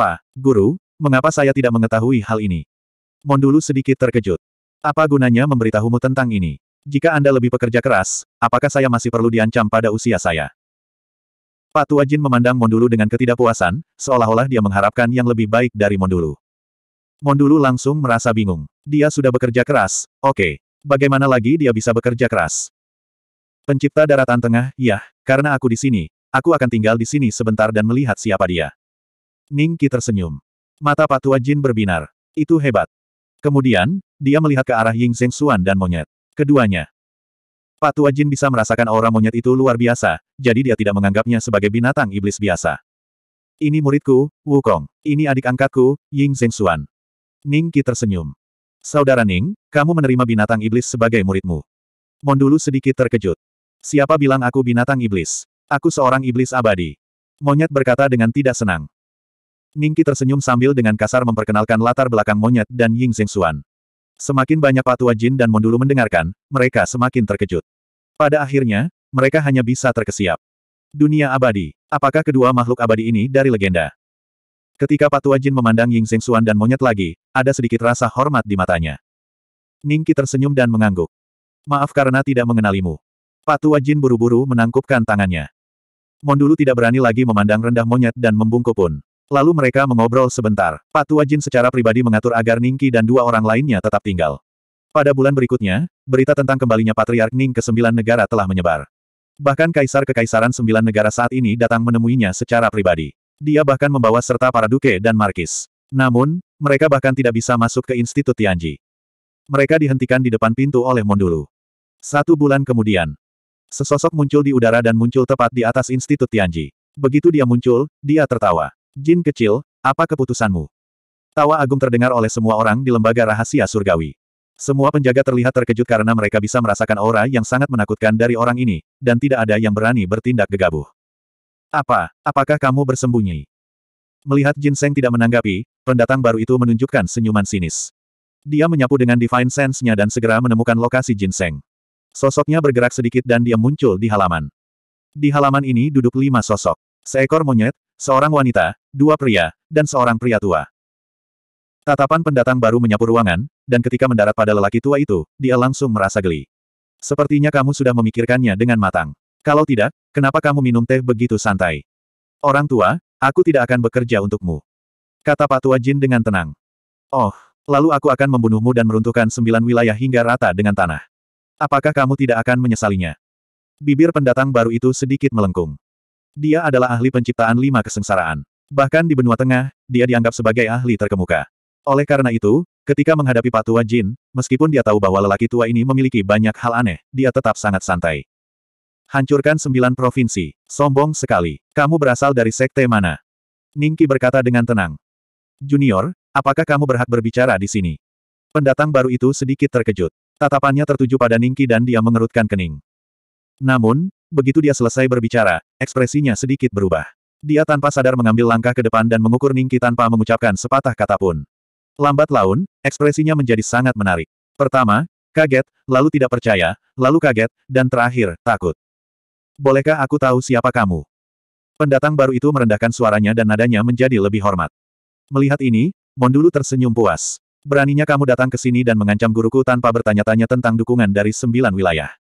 Apa, guru, mengapa saya tidak mengetahui hal ini? Mondulu sedikit terkejut. Apa gunanya memberitahumu tentang ini? Jika Anda lebih pekerja keras, apakah saya masih perlu diancam pada usia saya? Pak Tua Jin memandang Mondulu dengan ketidakpuasan, seolah-olah dia mengharapkan yang lebih baik dari Mondulu. Mondulu langsung merasa bingung. Dia sudah bekerja keras, oke. Okay. Bagaimana lagi dia bisa bekerja keras? Pencipta daratan tengah, yah, karena aku di sini, aku akan tinggal di sini sebentar dan melihat siapa dia. Ning Qi tersenyum. Mata Patua Jin berbinar. Itu hebat. Kemudian, dia melihat ke arah Ying Zheng Xuan dan monyet. Keduanya. Patua Jin bisa merasakan aura monyet itu luar biasa, jadi dia tidak menganggapnya sebagai binatang iblis biasa. Ini muridku, Wukong. Ini adik angkatku, Ying Zheng Xuan. Ning Qi tersenyum. Saudara Ning, kamu menerima binatang iblis sebagai muridmu. Mondulu sedikit terkejut. Siapa bilang aku binatang iblis? Aku seorang iblis abadi. Monyet berkata dengan tidak senang. Ningki tersenyum sambil dengan kasar memperkenalkan latar belakang monyet dan Ying Xuan. Semakin banyak patua Jin dan Mondulu mendengarkan, mereka semakin terkejut. Pada akhirnya, mereka hanya bisa terkesiap. Dunia abadi. Apakah kedua makhluk abadi ini dari legenda? Ketika patua Jin memandang Ying Xuan dan monyet lagi, ada sedikit rasa hormat di matanya. Ningki tersenyum dan mengangguk. Maaf karena tidak mengenalimu. Patua Jin buru-buru menangkupkan tangannya. Mondulu tidak berani lagi memandang rendah monyet dan membungkuk pun. Lalu mereka mengobrol sebentar. Pak Tua Jin secara pribadi mengatur agar Ningki dan dua orang lainnya tetap tinggal. Pada bulan berikutnya, berita tentang kembalinya Patriark Ning ke sembilan negara telah menyebar. Bahkan Kaisar Kekaisaran sembilan negara saat ini datang menemuinya secara pribadi. Dia bahkan membawa serta para duke dan markis. Namun, mereka bahkan tidak bisa masuk ke Institut Tianji. Mereka dihentikan di depan pintu oleh Mondulu. Satu bulan kemudian, sesosok muncul di udara dan muncul tepat di atas Institut Tianji. Begitu dia muncul, dia tertawa. Jin kecil, apa keputusanmu? Tawa agung terdengar oleh semua orang di lembaga rahasia surgawi. Semua penjaga terlihat terkejut karena mereka bisa merasakan aura yang sangat menakutkan dari orang ini, dan tidak ada yang berani bertindak gegabah. Apa, apakah kamu bersembunyi? Melihat Jin Seng tidak menanggapi, pendatang baru itu menunjukkan senyuman sinis. Dia menyapu dengan divine sense-nya dan segera menemukan lokasi Jin Seng. Sosoknya bergerak sedikit dan dia muncul di halaman. Di halaman ini duduk lima sosok. Seekor monyet, seorang wanita, dua pria, dan seorang pria tua. Tatapan pendatang baru menyapu ruangan, dan ketika mendarat pada lelaki tua itu, dia langsung merasa geli. Sepertinya kamu sudah memikirkannya dengan matang. Kalau tidak, kenapa kamu minum teh begitu santai? Orang tua, aku tidak akan bekerja untukmu. Kata Pak Tua Jin dengan tenang. Oh, lalu aku akan membunuhmu dan meruntuhkan sembilan wilayah hingga rata dengan tanah. Apakah kamu tidak akan menyesalinya? Bibir pendatang baru itu sedikit melengkung. Dia adalah ahli penciptaan lima kesengsaraan. Bahkan di benua tengah, dia dianggap sebagai ahli terkemuka. Oleh karena itu, ketika menghadapi patua Jin, meskipun dia tahu bahwa lelaki tua ini memiliki banyak hal aneh, dia tetap sangat santai. Hancurkan sembilan provinsi. Sombong sekali. Kamu berasal dari sekte mana? Ningki berkata dengan tenang. Junior, apakah kamu berhak berbicara di sini? Pendatang baru itu sedikit terkejut. Tatapannya tertuju pada Ningki dan dia mengerutkan kening. Namun, Begitu dia selesai berbicara, ekspresinya sedikit berubah. Dia tanpa sadar mengambil langkah ke depan dan mengukur Ningki tanpa mengucapkan sepatah kata pun. Lambat laun, ekspresinya menjadi sangat menarik. Pertama, kaget, lalu tidak percaya, lalu kaget, dan terakhir, takut. Bolehkah aku tahu siapa kamu? Pendatang baru itu merendahkan suaranya dan nadanya menjadi lebih hormat. Melihat ini, Mondulu tersenyum puas. Beraninya kamu datang ke sini dan mengancam guruku tanpa bertanya-tanya tentang dukungan dari sembilan wilayah.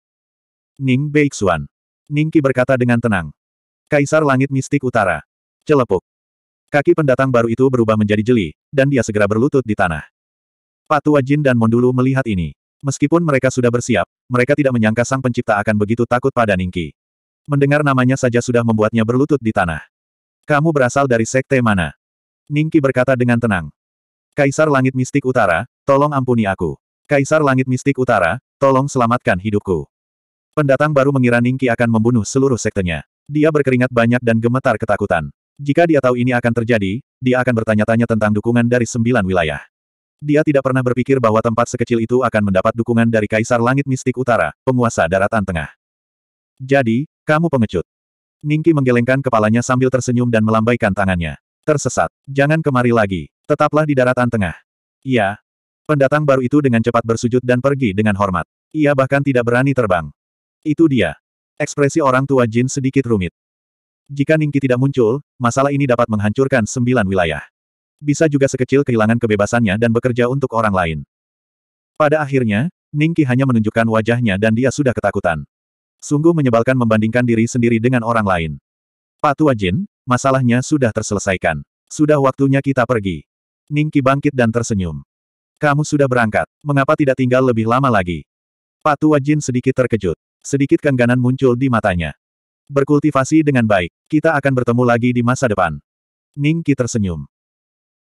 Ning Beixuan. Ningki berkata dengan tenang. Kaisar Langit Mistik Utara. Celepuk. Kaki pendatang baru itu berubah menjadi jeli, dan dia segera berlutut di tanah. Patua Jin dan Mondulu melihat ini. Meskipun mereka sudah bersiap, mereka tidak menyangka sang pencipta akan begitu takut pada Ningki. Mendengar namanya saja sudah membuatnya berlutut di tanah. Kamu berasal dari sekte mana? Ningki berkata dengan tenang. Kaisar Langit Mistik Utara, tolong ampuni aku. Kaisar Langit Mistik Utara, tolong selamatkan hidupku. Pendatang baru mengira Ningki akan membunuh seluruh sektenya. Dia berkeringat banyak dan gemetar ketakutan. Jika dia tahu ini akan terjadi, dia akan bertanya-tanya tentang dukungan dari sembilan wilayah. Dia tidak pernah berpikir bahwa tempat sekecil itu akan mendapat dukungan dari Kaisar Langit Mistik Utara, penguasa daratan tengah. Jadi, kamu pengecut. Ningki menggelengkan kepalanya sambil tersenyum dan melambaikan tangannya. Tersesat. Jangan kemari lagi. Tetaplah di daratan tengah. Iya. Pendatang baru itu dengan cepat bersujud dan pergi dengan hormat. Ia bahkan tidak berani terbang. Itu dia. Ekspresi orang tua Jin sedikit rumit. Jika Ningki tidak muncul, masalah ini dapat menghancurkan sembilan wilayah. Bisa juga sekecil kehilangan kebebasannya dan bekerja untuk orang lain. Pada akhirnya, Ningki hanya menunjukkan wajahnya dan dia sudah ketakutan. Sungguh menyebalkan membandingkan diri sendiri dengan orang lain. Pak Tua Jin, masalahnya sudah terselesaikan. Sudah waktunya kita pergi. Ningki bangkit dan tersenyum. Kamu sudah berangkat. Mengapa tidak tinggal lebih lama lagi? Pak Tua Jin sedikit terkejut. Sedikit keengganan muncul di matanya. Berkultivasi dengan baik, kita akan bertemu lagi di masa depan. Ning Qi tersenyum.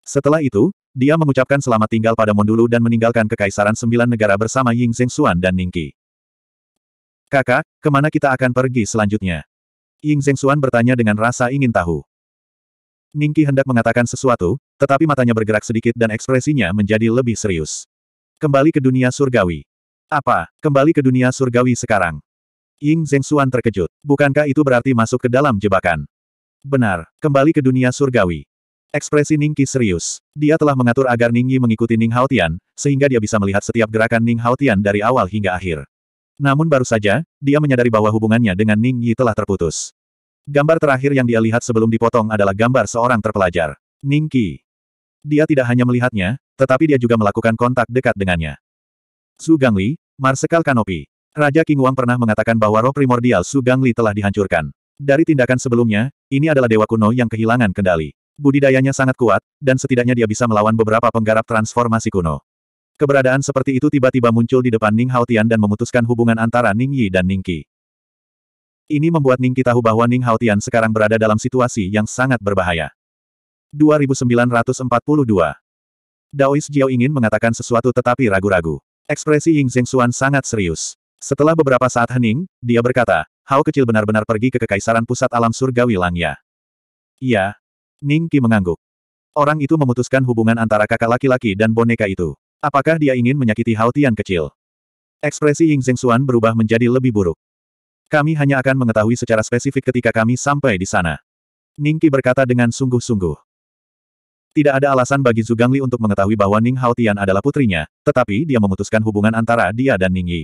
Setelah itu, dia mengucapkan selamat tinggal pada Mondulu dan meninggalkan Kekaisaran Sembilan Negara bersama Ying Zheng Xuan dan Ning Qi. Kakak, kemana kita akan pergi selanjutnya? Ying Zheng Xuan bertanya dengan rasa ingin tahu. Ning Qi hendak mengatakan sesuatu, tetapi matanya bergerak sedikit dan ekspresinya menjadi lebih serius. Kembali ke dunia surgawi. Apa, kembali ke dunia surgawi sekarang? Ying Zhengxuan terkejut. Bukankah itu berarti masuk ke dalam jebakan? Benar, kembali ke dunia surgawi. Ekspresi Ning Qi serius. Dia telah mengatur agar Ning Yi mengikuti Ning Hao Tian, sehingga dia bisa melihat setiap gerakan Ning Hao Tian dari awal hingga akhir. Namun baru saja, dia menyadari bahwa hubungannya dengan Ning Yi telah terputus. Gambar terakhir yang dia lihat sebelum dipotong adalah gambar seorang terpelajar. Ning Qi. Dia tidak hanya melihatnya, tetapi dia juga melakukan kontak dekat dengannya. Su Gangli, Marsekal Kanopi. Raja King Wang pernah mengatakan bahwa roh primordial Su Gangli telah dihancurkan. Dari tindakan sebelumnya, ini adalah dewa kuno yang kehilangan kendali. Budidayanya sangat kuat, dan setidaknya dia bisa melawan beberapa penggarap transformasi kuno. Keberadaan seperti itu tiba-tiba muncul di depan Ning Haotian dan memutuskan hubungan antara Ning Yi dan Ning Qi. Ini membuat Ning Qi tahu bahwa Ning Haotian sekarang berada dalam situasi yang sangat berbahaya. 2942 Daois Jiao ingin mengatakan sesuatu tetapi ragu-ragu. Ekspresi Ying Zheng Xuan sangat serius. Setelah beberapa saat hening, dia berkata, Hao kecil benar-benar pergi ke Kekaisaran Pusat Alam Surgawi Langya. Iya. Ning Qi mengangguk. Orang itu memutuskan hubungan antara kakak laki-laki dan boneka itu. Apakah dia ingin menyakiti Hao Tian kecil? Ekspresi Ying Zheng Xuan berubah menjadi lebih buruk. Kami hanya akan mengetahui secara spesifik ketika kami sampai di sana. Ning Qi berkata dengan sungguh-sungguh. Tidak ada alasan bagi Zugangli untuk mengetahui bahwa Ning Haotian adalah putrinya, tetapi dia memutuskan hubungan antara dia dan Ning Yi.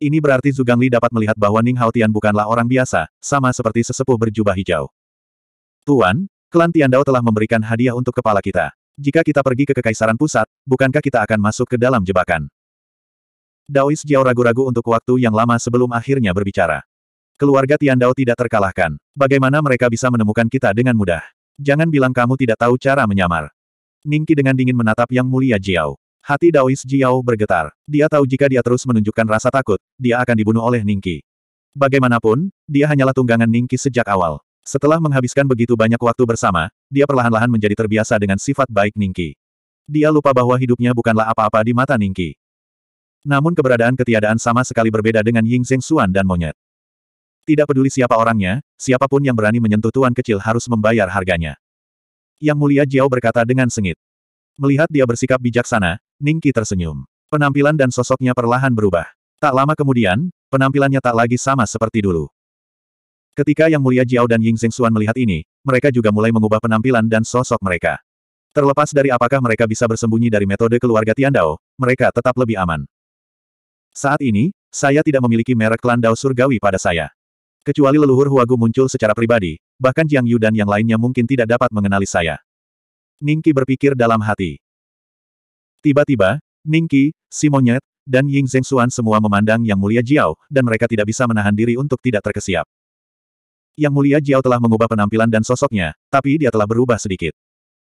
Ini berarti Zugangli dapat melihat bahwa Ning Haotian bukanlah orang biasa, sama seperti sesepuh berjubah hijau. Tuan, klan Dao telah memberikan hadiah untuk kepala kita. Jika kita pergi ke Kekaisaran Pusat, bukankah kita akan masuk ke dalam jebakan? Daois Jiao ragu-ragu untuk waktu yang lama sebelum akhirnya berbicara. Keluarga Tian Dao tidak terkalahkan. Bagaimana mereka bisa menemukan kita dengan mudah? Jangan bilang kamu tidak tahu cara menyamar. Ningki dengan dingin menatap yang mulia Jiao. Hati Daois Jiao bergetar. Dia tahu jika dia terus menunjukkan rasa takut, dia akan dibunuh oleh Ningki. Bagaimanapun, dia hanyalah tunggangan Ningki sejak awal. Setelah menghabiskan begitu banyak waktu bersama, dia perlahan-lahan menjadi terbiasa dengan sifat baik Ningki. Dia lupa bahwa hidupnya bukanlah apa-apa di mata Ningki. Namun keberadaan ketiadaan sama sekali berbeda dengan Ying Zeng Xuan dan monyet. Tidak peduli siapa orangnya, siapapun yang berani menyentuh tuan kecil harus membayar harganya. Yang mulia Jiao berkata dengan sengit. Melihat dia bersikap bijaksana, Ningki tersenyum. Penampilan dan sosoknya perlahan berubah. Tak lama kemudian, penampilannya tak lagi sama seperti dulu. Ketika Yang Mulia Jiao dan Ying Xuan melihat ini, mereka juga mulai mengubah penampilan dan sosok mereka. Terlepas dari apakah mereka bisa bersembunyi dari metode keluarga Tiandao, mereka tetap lebih aman. Saat ini, saya tidak memiliki merek klan Dao Surgawi pada saya. Kecuali leluhur Huagu muncul secara pribadi, bahkan Jiang Yu dan yang lainnya mungkin tidak dapat mengenali saya. Ningki berpikir dalam hati. Tiba-tiba, Ningki, si monyet, dan Ying Xuan semua memandang Yang Mulia Jiao, dan mereka tidak bisa menahan diri untuk tidak terkesiap. Yang Mulia Jiao telah mengubah penampilan dan sosoknya, tapi dia telah berubah sedikit.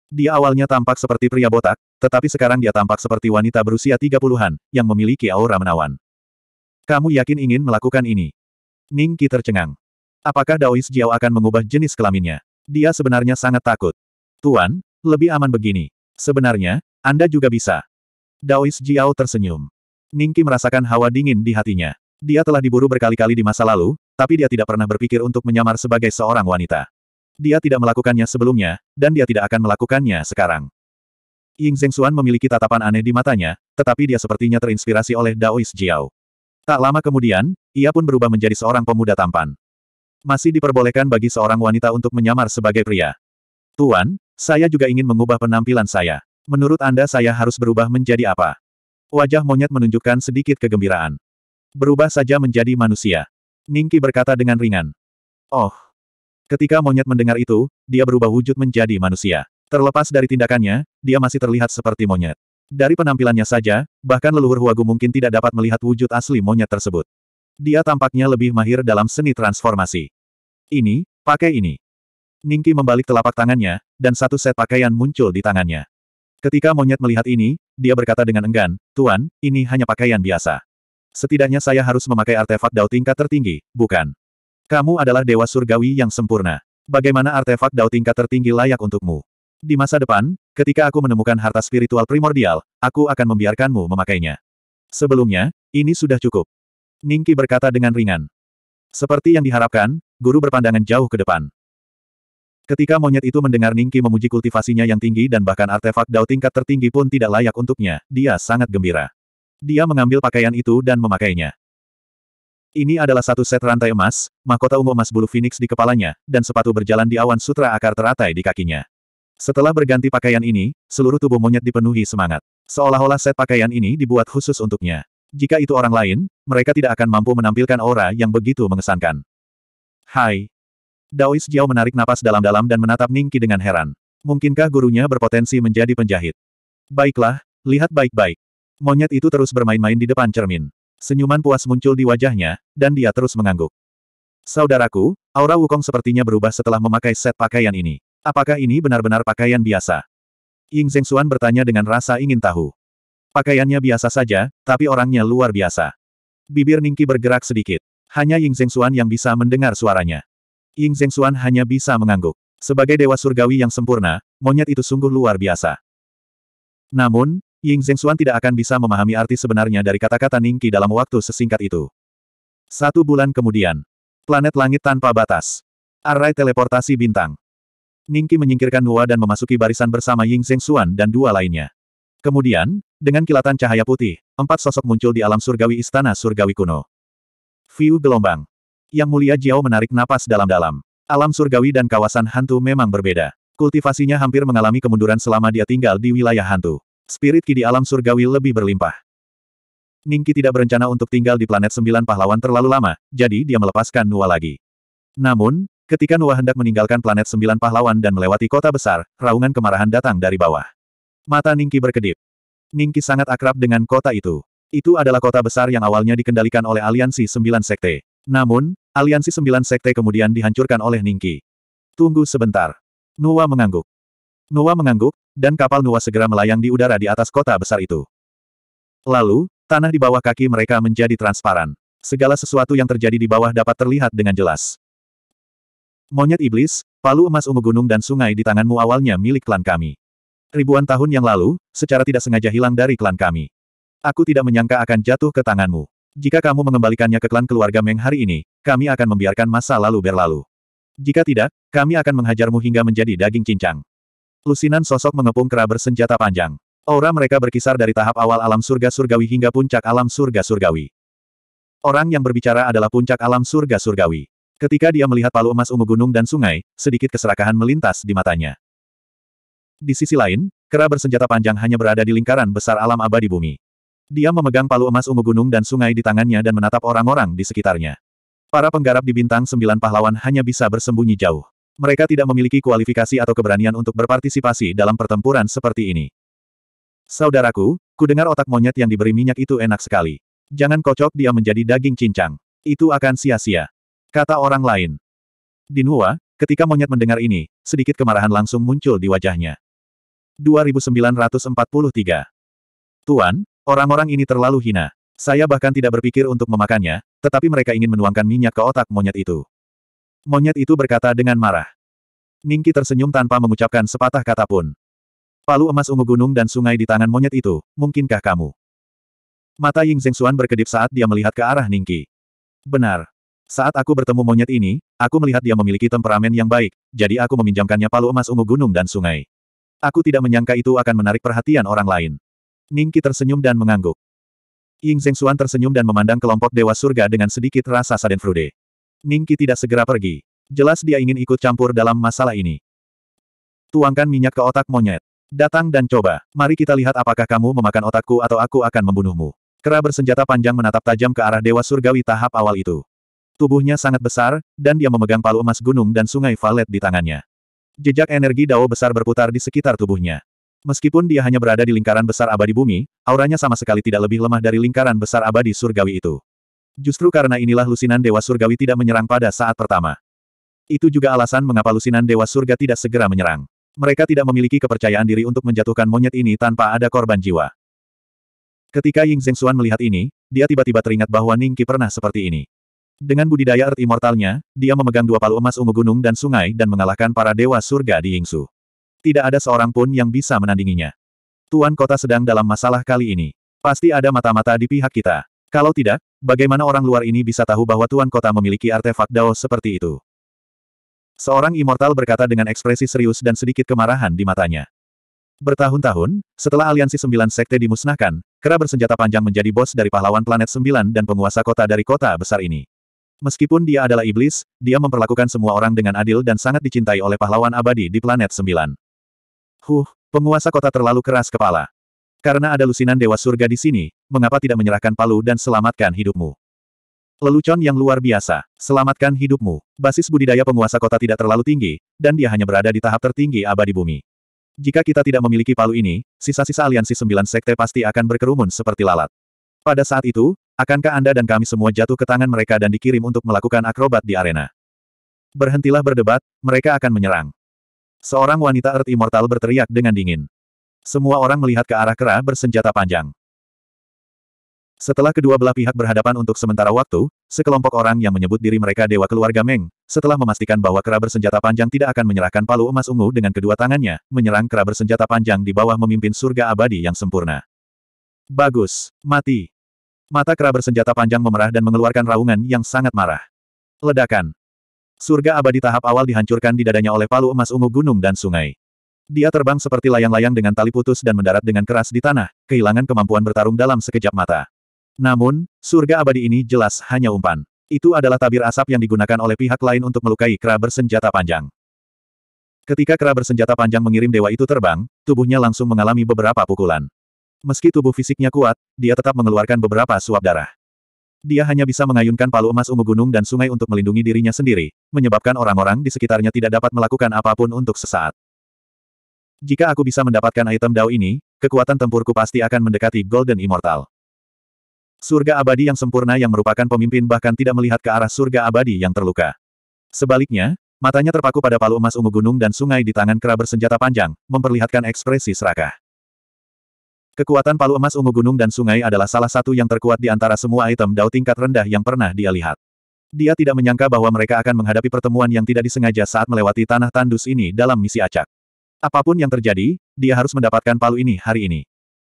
Dia awalnya tampak seperti pria botak, tetapi sekarang dia tampak seperti wanita berusia 30-an, yang memiliki aura menawan. Kamu yakin ingin melakukan ini? Ning Qi tercengang. Apakah Daois Jiao akan mengubah jenis kelaminnya? Dia sebenarnya sangat takut. Tuan, lebih aman begini. Sebenarnya, Anda juga bisa. Daois Jiao tersenyum. Ning Qi merasakan hawa dingin di hatinya. Dia telah diburu berkali-kali di masa lalu, tapi dia tidak pernah berpikir untuk menyamar sebagai seorang wanita. Dia tidak melakukannya sebelumnya, dan dia tidak akan melakukannya sekarang. Ying Zhengxuan memiliki tatapan aneh di matanya, tetapi dia sepertinya terinspirasi oleh Daois Jiao. Tak lama kemudian, ia pun berubah menjadi seorang pemuda tampan. Masih diperbolehkan bagi seorang wanita untuk menyamar sebagai pria. Tuan, saya juga ingin mengubah penampilan saya. Menurut Anda saya harus berubah menjadi apa? Wajah monyet menunjukkan sedikit kegembiraan. Berubah saja menjadi manusia. Ningki berkata dengan ringan. Oh. Ketika monyet mendengar itu, dia berubah wujud menjadi manusia. Terlepas dari tindakannya, dia masih terlihat seperti monyet. Dari penampilannya saja, bahkan leluhur Huagu mungkin tidak dapat melihat wujud asli monyet tersebut. Dia tampaknya lebih mahir dalam seni transformasi. Ini, pakai ini. Ningki membalik telapak tangannya, dan satu set pakaian muncul di tangannya. Ketika monyet melihat ini, dia berkata dengan enggan, Tuan, ini hanya pakaian biasa. Setidaknya saya harus memakai artefak dao tingkat tertinggi, bukan? Kamu adalah dewa surgawi yang sempurna. Bagaimana artefak dao tingkat tertinggi layak untukmu? Di masa depan, Ketika aku menemukan harta spiritual primordial, aku akan membiarkanmu memakainya. Sebelumnya, ini sudah cukup. Ningki berkata dengan ringan. Seperti yang diharapkan, guru berpandangan jauh ke depan. Ketika monyet itu mendengar Ningki memuji kultivasinya yang tinggi dan bahkan artefak dao tingkat tertinggi pun tidak layak untuknya, dia sangat gembira. Dia mengambil pakaian itu dan memakainya. Ini adalah satu set rantai emas, mahkota ungu emas bulu phoenix di kepalanya, dan sepatu berjalan di awan sutra akar teratai di kakinya. Setelah berganti pakaian ini, seluruh tubuh monyet dipenuhi semangat. Seolah-olah set pakaian ini dibuat khusus untuknya. Jika itu orang lain, mereka tidak akan mampu menampilkan aura yang begitu mengesankan. Hai. Daois Jiao menarik napas dalam-dalam dan menatap Ningki dengan heran. Mungkinkah gurunya berpotensi menjadi penjahit? Baiklah, lihat baik-baik. Monyet itu terus bermain-main di depan cermin. Senyuman puas muncul di wajahnya, dan dia terus mengangguk. Saudaraku, aura Wukong sepertinya berubah setelah memakai set pakaian ini. Apakah ini benar-benar pakaian biasa? Ying Zhengxuan bertanya dengan rasa ingin tahu. Pakaiannya biasa saja, tapi orangnya luar biasa. Bibir Ningki bergerak sedikit. Hanya Ying Zhengxuan yang bisa mendengar suaranya. Ying Zhengxuan hanya bisa mengangguk. Sebagai dewa surgawi yang sempurna, monyet itu sungguh luar biasa. Namun, Ying Zhengxuan tidak akan bisa memahami arti sebenarnya dari kata-kata Ningki dalam waktu sesingkat itu. Satu bulan kemudian, planet langit tanpa batas. Array teleportasi bintang. Ningki menyingkirkan Nua dan memasuki barisan bersama Ying Zheng Xuan dan dua lainnya. Kemudian, dengan kilatan cahaya putih, empat sosok muncul di alam surgawi istana surgawi kuno. View gelombang. Yang mulia Jiao menarik napas dalam-dalam. Alam surgawi dan kawasan hantu memang berbeda. Kultivasinya hampir mengalami kemunduran selama dia tinggal di wilayah hantu. Spirit ki di alam surgawi lebih berlimpah. Ningki tidak berencana untuk tinggal di planet sembilan pahlawan terlalu lama, jadi dia melepaskan Nua lagi. Namun, Ketika Noah hendak meninggalkan planet sembilan pahlawan dan melewati kota besar, raungan kemarahan datang dari bawah. Mata Ningki berkedip. Ningki sangat akrab dengan kota itu. Itu adalah kota besar yang awalnya dikendalikan oleh aliansi sembilan sekte. Namun, aliansi sembilan sekte kemudian dihancurkan oleh Ningki. Tunggu sebentar. Nua mengangguk. Nua mengangguk, dan kapal Nua segera melayang di udara di atas kota besar itu. Lalu, tanah di bawah kaki mereka menjadi transparan. Segala sesuatu yang terjadi di bawah dapat terlihat dengan jelas. Monyet iblis, palu emas ungu gunung dan sungai di tanganmu awalnya milik klan kami. Ribuan tahun yang lalu, secara tidak sengaja hilang dari klan kami. Aku tidak menyangka akan jatuh ke tanganmu. Jika kamu mengembalikannya ke klan keluarga Meng hari ini, kami akan membiarkan masa lalu berlalu. Jika tidak, kami akan menghajarmu hingga menjadi daging cincang. Lusinan sosok mengepung kera bersenjata panjang. Aura mereka berkisar dari tahap awal alam surga surgawi hingga puncak alam surga surgawi. Orang yang berbicara adalah puncak alam surga surgawi. Ketika dia melihat palu emas ungu gunung dan sungai, sedikit keserakahan melintas di matanya. Di sisi lain, kera bersenjata panjang hanya berada di lingkaran besar alam abadi bumi. Dia memegang palu emas ungu gunung dan sungai di tangannya dan menatap orang-orang di sekitarnya. Para penggarap di bintang sembilan pahlawan hanya bisa bersembunyi jauh. Mereka tidak memiliki kualifikasi atau keberanian untuk berpartisipasi dalam pertempuran seperti ini. Saudaraku, kudengar otak monyet yang diberi minyak itu enak sekali. Jangan kocok dia menjadi daging cincang. Itu akan sia-sia. Kata orang lain. Dinhua, ketika monyet mendengar ini, sedikit kemarahan langsung muncul di wajahnya. 2943. Tuan, orang-orang ini terlalu hina. Saya bahkan tidak berpikir untuk memakannya, tetapi mereka ingin menuangkan minyak ke otak monyet itu. Monyet itu berkata dengan marah. Ningki tersenyum tanpa mengucapkan sepatah kata pun. Palu emas ungu gunung dan sungai di tangan monyet itu, mungkinkah kamu? Mata Ying Zhengxuan berkedip saat dia melihat ke arah Ningki. Benar, saat aku bertemu monyet ini, aku melihat dia memiliki temperamen yang baik, jadi aku meminjamkannya palu emas ungu gunung dan sungai. Aku tidak menyangka itu akan menarik perhatian orang lain. Ningki tersenyum dan mengangguk. Ying Xuan tersenyum dan memandang kelompok Dewa Surga dengan sedikit rasa sadenfrude. Ningki tidak segera pergi. Jelas dia ingin ikut campur dalam masalah ini. Tuangkan minyak ke otak monyet. Datang dan coba. Mari kita lihat apakah kamu memakan otakku atau aku akan membunuhmu. Kera bersenjata panjang menatap tajam ke arah Dewa Surgawi tahap awal itu. Tubuhnya sangat besar, dan dia memegang palu emas gunung dan sungai Valet di tangannya. Jejak energi Dao besar berputar di sekitar tubuhnya. Meskipun dia hanya berada di lingkaran besar abadi bumi, auranya sama sekali tidak lebih lemah dari lingkaran besar abadi surgawi itu. Justru karena inilah lusinan Dewa Surgawi tidak menyerang pada saat pertama. Itu juga alasan mengapa lusinan Dewa Surga tidak segera menyerang. Mereka tidak memiliki kepercayaan diri untuk menjatuhkan monyet ini tanpa ada korban jiwa. Ketika Ying Zhengxuan melihat ini, dia tiba-tiba teringat bahwa Ningqi pernah seperti ini. Dengan budidaya Earth Immortalnya, dia memegang dua palu emas ungu gunung dan sungai dan mengalahkan para dewa surga di Yingsu. Tidak ada seorang pun yang bisa menandinginya. Tuan kota sedang dalam masalah kali ini. Pasti ada mata-mata di pihak kita. Kalau tidak, bagaimana orang luar ini bisa tahu bahwa Tuan kota memiliki artefak Dao seperti itu? Seorang immortal berkata dengan ekspresi serius dan sedikit kemarahan di matanya. Bertahun-tahun, setelah aliansi sembilan sekte dimusnahkan, Kera bersenjata panjang menjadi bos dari pahlawan planet sembilan dan penguasa kota dari kota besar ini. Meskipun dia adalah iblis, dia memperlakukan semua orang dengan adil dan sangat dicintai oleh pahlawan abadi di planet sembilan. Huh, penguasa kota terlalu keras kepala. Karena ada lusinan dewa surga di sini, mengapa tidak menyerahkan palu dan selamatkan hidupmu? Lelucon yang luar biasa, selamatkan hidupmu. Basis budidaya penguasa kota tidak terlalu tinggi, dan dia hanya berada di tahap tertinggi abadi bumi. Jika kita tidak memiliki palu ini, sisa-sisa aliansi sembilan sekte pasti akan berkerumun seperti lalat. Pada saat itu, Akankah Anda dan kami semua jatuh ke tangan mereka dan dikirim untuk melakukan akrobat di arena? Berhentilah berdebat, mereka akan menyerang. Seorang wanita Earth Immortal berteriak dengan dingin. Semua orang melihat ke arah kera bersenjata panjang. Setelah kedua belah pihak berhadapan untuk sementara waktu, sekelompok orang yang menyebut diri mereka dewa keluarga Meng, setelah memastikan bahwa kera bersenjata panjang tidak akan menyerahkan palu emas ungu dengan kedua tangannya, menyerang kera bersenjata panjang di bawah memimpin surga abadi yang sempurna. Bagus, mati. Mata kera bersenjata panjang memerah dan mengeluarkan raungan yang sangat marah. Ledakan. Surga abadi tahap awal dihancurkan di dadanya oleh palu emas ungu gunung dan sungai. Dia terbang seperti layang-layang dengan tali putus dan mendarat dengan keras di tanah, kehilangan kemampuan bertarung dalam sekejap mata. Namun, surga abadi ini jelas hanya umpan. Itu adalah tabir asap yang digunakan oleh pihak lain untuk melukai kera bersenjata panjang. Ketika kera bersenjata panjang mengirim dewa itu terbang, tubuhnya langsung mengalami beberapa pukulan. Meski tubuh fisiknya kuat, dia tetap mengeluarkan beberapa suap darah. Dia hanya bisa mengayunkan palu emas ungu gunung dan sungai untuk melindungi dirinya sendiri, menyebabkan orang-orang di sekitarnya tidak dapat melakukan apapun untuk sesaat. Jika aku bisa mendapatkan item Dao ini, kekuatan tempurku pasti akan mendekati Golden Immortal. Surga abadi yang sempurna yang merupakan pemimpin bahkan tidak melihat ke arah surga abadi yang terluka. Sebaliknya, matanya terpaku pada palu emas ungu gunung dan sungai di tangan kera bersenjata panjang, memperlihatkan ekspresi serakah. Kekuatan palu emas ungu gunung dan sungai adalah salah satu yang terkuat di antara semua item dao tingkat rendah yang pernah dia lihat. Dia tidak menyangka bahwa mereka akan menghadapi pertemuan yang tidak disengaja saat melewati tanah tandus ini dalam misi acak. Apapun yang terjadi, dia harus mendapatkan palu ini hari ini.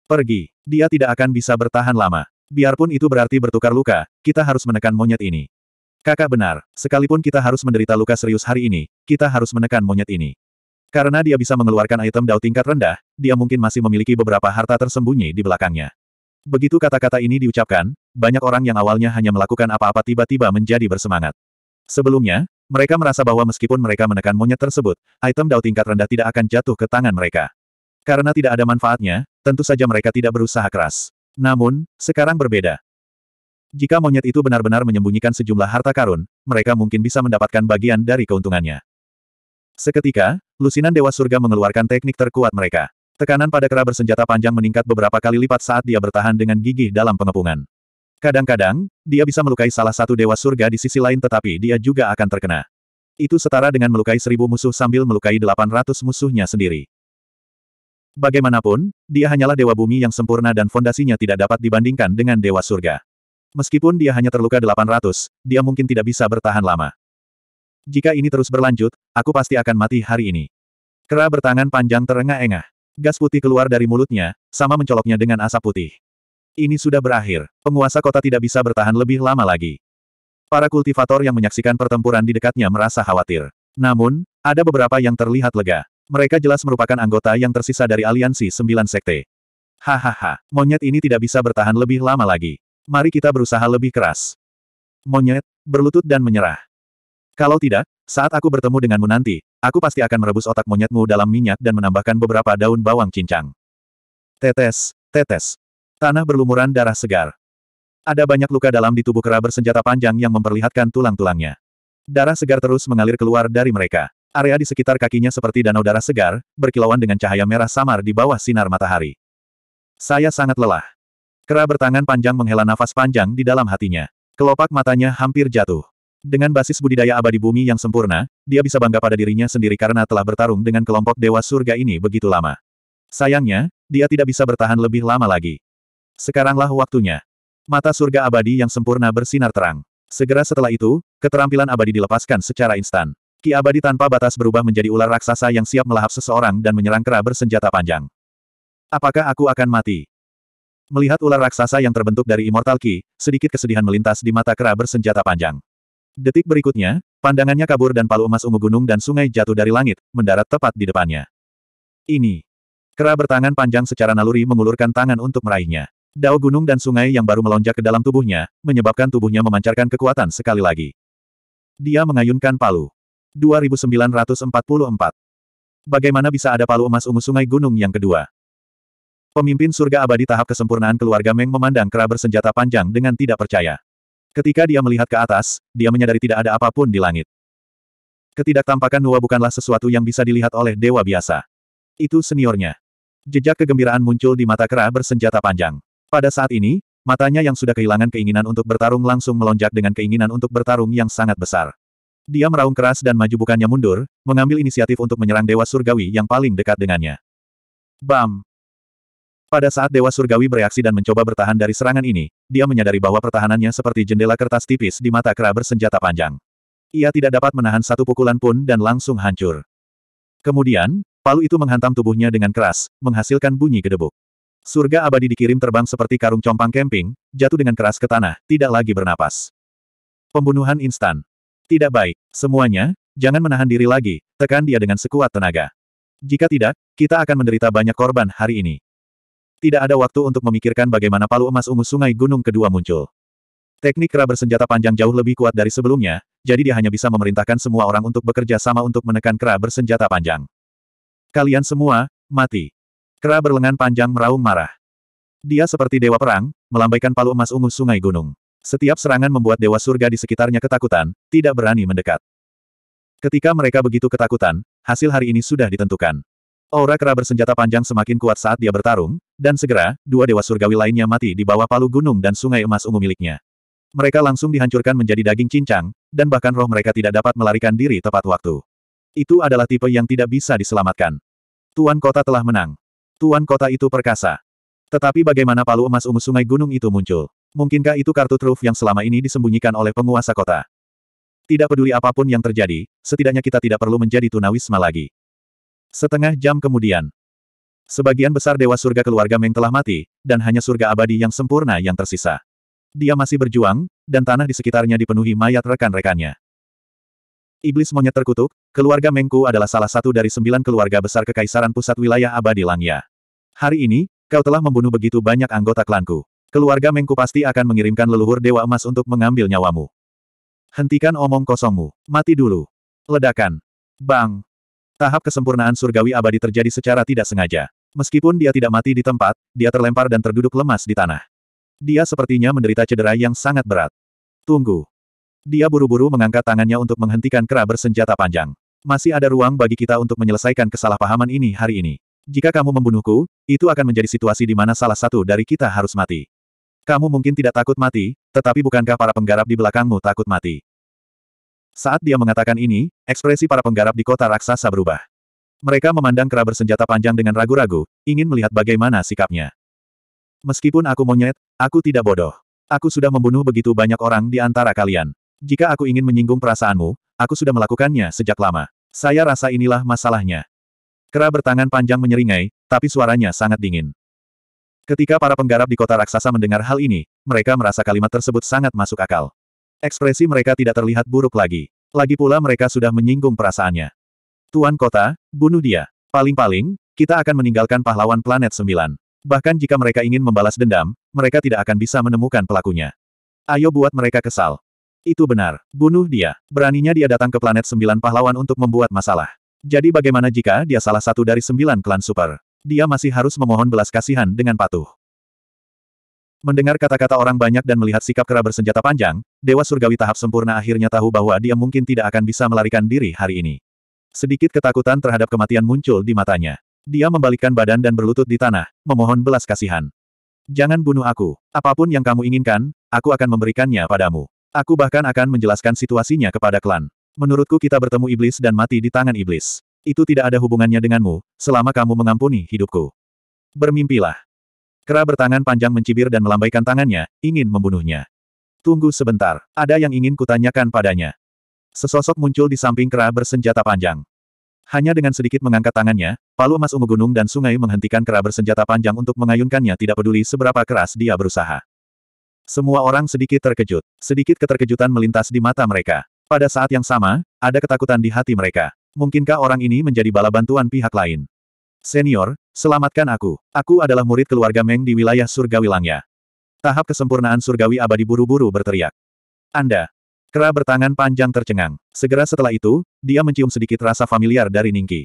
Pergi. Dia tidak akan bisa bertahan lama. Biarpun itu berarti bertukar luka, kita harus menekan monyet ini. Kakak benar, sekalipun kita harus menderita luka serius hari ini, kita harus menekan monyet ini. Karena dia bisa mengeluarkan item Dao tingkat rendah, dia mungkin masih memiliki beberapa harta tersembunyi di belakangnya. Begitu kata-kata ini diucapkan, banyak orang yang awalnya hanya melakukan apa-apa tiba-tiba menjadi bersemangat. Sebelumnya, mereka merasa bahwa meskipun mereka menekan monyet tersebut, item Dao tingkat rendah tidak akan jatuh ke tangan mereka. Karena tidak ada manfaatnya, tentu saja mereka tidak berusaha keras. Namun, sekarang berbeda. Jika monyet itu benar-benar menyembunyikan sejumlah harta karun, mereka mungkin bisa mendapatkan bagian dari keuntungannya. Seketika, lusinan Dewa Surga mengeluarkan teknik terkuat mereka. Tekanan pada kera bersenjata panjang meningkat beberapa kali lipat saat dia bertahan dengan gigih dalam pengepungan. Kadang-kadang, dia bisa melukai salah satu Dewa Surga di sisi lain tetapi dia juga akan terkena. Itu setara dengan melukai seribu musuh sambil melukai delapan ratus musuhnya sendiri. Bagaimanapun, dia hanyalah Dewa Bumi yang sempurna dan fondasinya tidak dapat dibandingkan dengan Dewa Surga. Meskipun dia hanya terluka delapan ratus, dia mungkin tidak bisa bertahan lama. Jika ini terus berlanjut, aku pasti akan mati hari ini. Kera bertangan panjang terengah-engah. Gas putih keluar dari mulutnya, sama mencoloknya dengan asap putih. Ini sudah berakhir. Penguasa kota tidak bisa bertahan lebih lama lagi. Para kultivator yang menyaksikan pertempuran di dekatnya merasa khawatir. Namun, ada beberapa yang terlihat lega. Mereka jelas merupakan anggota yang tersisa dari aliansi sembilan sekte. Hahaha, monyet ini tidak bisa bertahan lebih lama lagi. Mari kita berusaha lebih keras. Monyet, berlutut dan menyerah. Kalau tidak, saat aku bertemu denganmu nanti, aku pasti akan merebus otak monyetmu dalam minyak dan menambahkan beberapa daun bawang cincang. Tetes, tetes. Tanah berlumuran darah segar. Ada banyak luka dalam di tubuh kera bersenjata panjang yang memperlihatkan tulang-tulangnya. Darah segar terus mengalir keluar dari mereka. Area di sekitar kakinya seperti danau darah segar, berkilauan dengan cahaya merah samar di bawah sinar matahari. Saya sangat lelah. Kera bertangan panjang menghela nafas panjang di dalam hatinya. Kelopak matanya hampir jatuh. Dengan basis budidaya abadi bumi yang sempurna, dia bisa bangga pada dirinya sendiri karena telah bertarung dengan kelompok dewa surga ini begitu lama. Sayangnya, dia tidak bisa bertahan lebih lama lagi. Sekaranglah waktunya. Mata surga abadi yang sempurna bersinar terang. Segera setelah itu, keterampilan abadi dilepaskan secara instan. Ki abadi tanpa batas berubah menjadi ular raksasa yang siap melahap seseorang dan menyerang kera bersenjata panjang. Apakah aku akan mati? Melihat ular raksasa yang terbentuk dari Immortal Ki, sedikit kesedihan melintas di mata kera bersenjata panjang. Detik berikutnya, pandangannya kabur dan palu emas ungu gunung dan sungai jatuh dari langit, mendarat tepat di depannya. Ini. Kera bertangan panjang secara naluri mengulurkan tangan untuk meraihnya. Dao gunung dan sungai yang baru melonjak ke dalam tubuhnya, menyebabkan tubuhnya memancarkan kekuatan sekali lagi. Dia mengayunkan palu. 2944. Bagaimana bisa ada palu emas ungu sungai gunung yang kedua? Pemimpin surga abadi tahap kesempurnaan keluarga Meng memandang kera bersenjata panjang dengan tidak percaya. Ketika dia melihat ke atas, dia menyadari tidak ada apapun di langit. Ketidaktampakan Nuwa bukanlah sesuatu yang bisa dilihat oleh dewa biasa. Itu seniornya. Jejak kegembiraan muncul di mata kera bersenjata panjang. Pada saat ini, matanya yang sudah kehilangan keinginan untuk bertarung langsung melonjak dengan keinginan untuk bertarung yang sangat besar. Dia meraung keras dan maju bukannya mundur, mengambil inisiatif untuk menyerang Dewa Surgawi yang paling dekat dengannya. Bam! Pada saat Dewa Surgawi bereaksi dan mencoba bertahan dari serangan ini, dia menyadari bahwa pertahanannya seperti jendela kertas tipis di mata kera bersenjata panjang. Ia tidak dapat menahan satu pukulan pun dan langsung hancur. Kemudian, palu itu menghantam tubuhnya dengan keras, menghasilkan bunyi gedebuk. Surga abadi dikirim terbang seperti karung compang kemping, jatuh dengan keras ke tanah, tidak lagi bernapas. Pembunuhan instan. Tidak baik, semuanya, jangan menahan diri lagi, tekan dia dengan sekuat tenaga. Jika tidak, kita akan menderita banyak korban hari ini. Tidak ada waktu untuk memikirkan bagaimana palu emas ungu sungai gunung kedua muncul. Teknik kera bersenjata panjang jauh lebih kuat dari sebelumnya, jadi dia hanya bisa memerintahkan semua orang untuk bekerja sama untuk menekan kera bersenjata panjang. Kalian semua, mati. Kera berlengan panjang meraung marah. Dia seperti dewa perang, melambaikan palu emas ungu sungai gunung. Setiap serangan membuat dewa surga di sekitarnya ketakutan, tidak berani mendekat. Ketika mereka begitu ketakutan, hasil hari ini sudah ditentukan. Aura kera bersenjata panjang semakin kuat saat dia bertarung, dan segera, dua dewa surgawi lainnya mati di bawah palu gunung dan sungai emas ungu miliknya. Mereka langsung dihancurkan menjadi daging cincang, dan bahkan roh mereka tidak dapat melarikan diri tepat waktu. Itu adalah tipe yang tidak bisa diselamatkan. Tuan kota telah menang. Tuan kota itu perkasa. Tetapi bagaimana palu emas ungu sungai gunung itu muncul? Mungkinkah itu kartu truf yang selama ini disembunyikan oleh penguasa kota? Tidak peduli apapun yang terjadi, setidaknya kita tidak perlu menjadi tunawisma lagi. Setengah jam kemudian, sebagian besar dewa surga keluarga Meng telah mati, dan hanya surga abadi yang sempurna yang tersisa. Dia masih berjuang, dan tanah di sekitarnya dipenuhi mayat rekan-rekannya. Iblis monyet terkutuk, keluarga Mengku adalah salah satu dari sembilan keluarga besar kekaisaran pusat wilayah abadi Langya. Hari ini, kau telah membunuh begitu banyak anggota klanku. Keluarga Mengku pasti akan mengirimkan leluhur Dewa Emas untuk mengambil nyawamu. Hentikan omong kosongmu. Mati dulu. Ledakan. Bang. Tahap kesempurnaan surgawi abadi terjadi secara tidak sengaja. Meskipun dia tidak mati di tempat, dia terlempar dan terduduk lemas di tanah. Dia sepertinya menderita cedera yang sangat berat. Tunggu. Dia buru-buru mengangkat tangannya untuk menghentikan kera bersenjata panjang. Masih ada ruang bagi kita untuk menyelesaikan kesalahpahaman ini hari ini. Jika kamu membunuhku, itu akan menjadi situasi di mana salah satu dari kita harus mati. Kamu mungkin tidak takut mati, tetapi bukankah para penggarap di belakangmu takut mati? Saat dia mengatakan ini, ekspresi para penggarap di kota raksasa berubah. Mereka memandang kera bersenjata panjang dengan ragu-ragu, ingin melihat bagaimana sikapnya. Meskipun aku monyet, aku tidak bodoh. Aku sudah membunuh begitu banyak orang di antara kalian. Jika aku ingin menyinggung perasaanmu, aku sudah melakukannya sejak lama. Saya rasa inilah masalahnya. Kera bertangan panjang menyeringai, tapi suaranya sangat dingin. Ketika para penggarap di kota raksasa mendengar hal ini, mereka merasa kalimat tersebut sangat masuk akal. Ekspresi mereka tidak terlihat buruk lagi. Lagi pula mereka sudah menyinggung perasaannya. Tuan kota, bunuh dia. Paling-paling, kita akan meninggalkan pahlawan planet sembilan. Bahkan jika mereka ingin membalas dendam, mereka tidak akan bisa menemukan pelakunya. Ayo buat mereka kesal. Itu benar. Bunuh dia. Beraninya dia datang ke planet sembilan pahlawan untuk membuat masalah. Jadi bagaimana jika dia salah satu dari sembilan klan super? Dia masih harus memohon belas kasihan dengan patuh. Mendengar kata-kata orang banyak dan melihat sikap kera bersenjata panjang, Dewa Surgawi tahap sempurna akhirnya tahu bahwa dia mungkin tidak akan bisa melarikan diri hari ini. Sedikit ketakutan terhadap kematian muncul di matanya. Dia membalikkan badan dan berlutut di tanah, memohon belas kasihan. Jangan bunuh aku. Apapun yang kamu inginkan, aku akan memberikannya padamu. Aku bahkan akan menjelaskan situasinya kepada klan. Menurutku kita bertemu iblis dan mati di tangan iblis. Itu tidak ada hubungannya denganmu, selama kamu mengampuni hidupku. Bermimpilah. Kera bertangan panjang mencibir dan melambaikan tangannya, ingin membunuhnya. Tunggu sebentar, ada yang ingin kutanyakan padanya. Sesosok muncul di samping Kera bersenjata panjang. Hanya dengan sedikit mengangkat tangannya, palu emas ungu gunung dan sungai menghentikan Kera bersenjata panjang untuk mengayunkannya tidak peduli seberapa keras dia berusaha. Semua orang sedikit terkejut, sedikit keterkejutan melintas di mata mereka. Pada saat yang sama, ada ketakutan di hati mereka. Mungkinkah orang ini menjadi bala bantuan pihak lain? Senior, selamatkan aku. Aku adalah murid keluarga Meng di wilayah surgawi langya. Tahap kesempurnaan surgawi abadi buru-buru berteriak. Anda. Kera bertangan panjang tercengang. Segera setelah itu, dia mencium sedikit rasa familiar dari Ningki.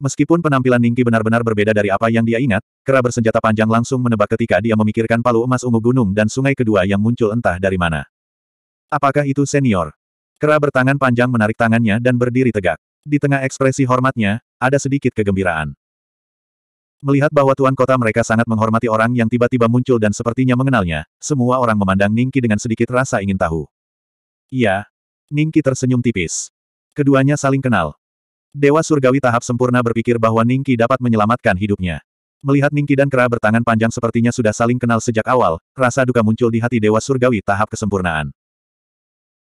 Meskipun penampilan Ningki benar-benar berbeda dari apa yang dia ingat, kera bersenjata panjang langsung menebak ketika dia memikirkan palu emas ungu gunung dan sungai kedua yang muncul entah dari mana. Apakah itu senior? Kera bertangan panjang menarik tangannya dan berdiri tegak. Di tengah ekspresi hormatnya, ada sedikit kegembiraan. Melihat bahwa tuan kota mereka sangat menghormati orang yang tiba-tiba muncul dan sepertinya mengenalnya, semua orang memandang Ningki dengan sedikit rasa ingin tahu. Iya. Ningki tersenyum tipis. Keduanya saling kenal. Dewa Surgawi tahap sempurna berpikir bahwa Ningki dapat menyelamatkan hidupnya. Melihat Ningki dan Kera bertangan panjang sepertinya sudah saling kenal sejak awal, rasa duka muncul di hati Dewa Surgawi tahap kesempurnaan.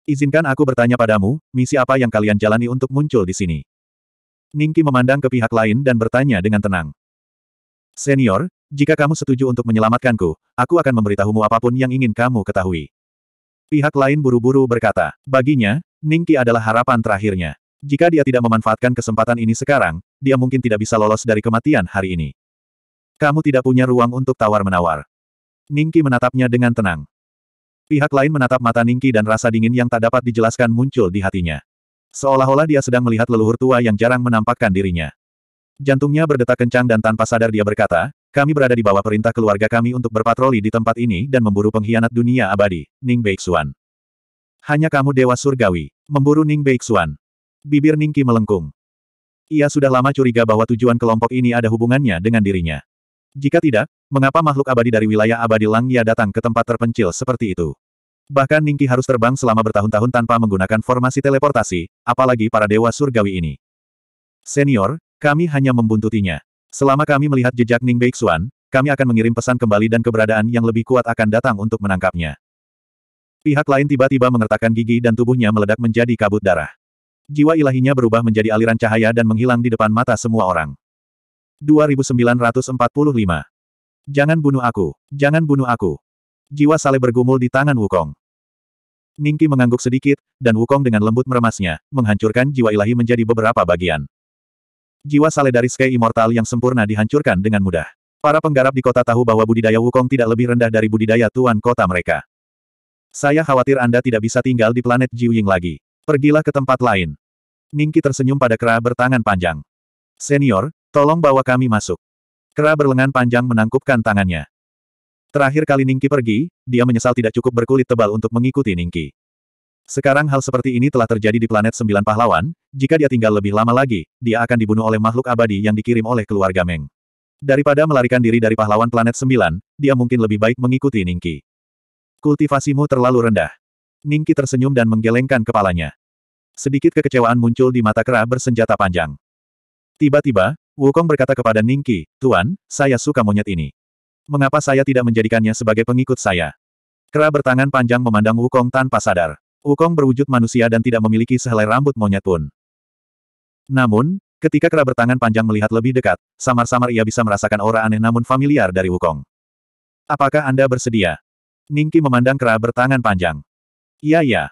Izinkan aku bertanya padamu, misi apa yang kalian jalani untuk muncul di sini? Ningki memandang ke pihak lain dan bertanya dengan tenang. Senior, jika kamu setuju untuk menyelamatkanku, aku akan memberitahumu apapun yang ingin kamu ketahui. Pihak lain buru-buru berkata, baginya, Ningki adalah harapan terakhirnya. Jika dia tidak memanfaatkan kesempatan ini sekarang, dia mungkin tidak bisa lolos dari kematian hari ini. Kamu tidak punya ruang untuk tawar-menawar. Ningki menatapnya dengan tenang. Pihak lain menatap mata Ningki dan rasa dingin yang tak dapat dijelaskan muncul di hatinya. Seolah-olah dia sedang melihat leluhur tua yang jarang menampakkan dirinya. Jantungnya berdetak kencang dan tanpa sadar dia berkata, kami berada di bawah perintah keluarga kami untuk berpatroli di tempat ini dan memburu pengkhianat dunia abadi, Ning Beixuan. Hanya kamu dewa surgawi, memburu Ning Beixuan. Bibir Ningki melengkung. Ia sudah lama curiga bahwa tujuan kelompok ini ada hubungannya dengan dirinya. Jika tidak, mengapa makhluk abadi dari wilayah abadi Langya datang ke tempat terpencil seperti itu? Bahkan Ningki harus terbang selama bertahun-tahun tanpa menggunakan formasi teleportasi, apalagi para dewa surgawi ini. Senior, kami hanya membuntutinya. Selama kami melihat jejak Ning Beixuan, kami akan mengirim pesan kembali dan keberadaan yang lebih kuat akan datang untuk menangkapnya. Pihak lain tiba-tiba mengertakkan gigi dan tubuhnya meledak menjadi kabut darah. Jiwa ilahinya berubah menjadi aliran cahaya dan menghilang di depan mata semua orang. 2945. Jangan bunuh aku. Jangan bunuh aku. Jiwa Sale bergumul di tangan Wukong. Ningki mengangguk sedikit, dan Wukong dengan lembut meremasnya, menghancurkan jiwa ilahi menjadi beberapa bagian. Jiwa Sale dari Sky Immortal yang sempurna dihancurkan dengan mudah. Para penggarap di kota tahu bahwa budidaya Wukong tidak lebih rendah dari budidaya tuan kota mereka. Saya khawatir Anda tidak bisa tinggal di planet Jiuying lagi. Pergilah ke tempat lain. Ningki tersenyum pada kera bertangan panjang. Senior, Tolong bawa kami masuk. Kera berlengan panjang menangkupkan tangannya. Terakhir kali Ningki pergi, dia menyesal tidak cukup berkulit tebal untuk mengikuti Ningki. Sekarang hal seperti ini telah terjadi di planet Sembilan Pahlawan, jika dia tinggal lebih lama lagi, dia akan dibunuh oleh makhluk abadi yang dikirim oleh keluarga Meng. Daripada melarikan diri dari pahlawan planet Sembilan, dia mungkin lebih baik mengikuti Ningki. Kultivasimu terlalu rendah. Ningki tersenyum dan menggelengkan kepalanya. Sedikit kekecewaan muncul di mata kera bersenjata panjang. Tiba-tiba, Wukong berkata kepada Ningki, Tuan, saya suka monyet ini. Mengapa saya tidak menjadikannya sebagai pengikut saya? Kera bertangan panjang memandang Wukong tanpa sadar. Wukong berwujud manusia dan tidak memiliki sehelai rambut monyet pun. Namun, ketika kera bertangan panjang melihat lebih dekat, samar-samar ia bisa merasakan aura aneh namun familiar dari Wukong. Apakah Anda bersedia? Ningki memandang kera bertangan panjang. Iya iya.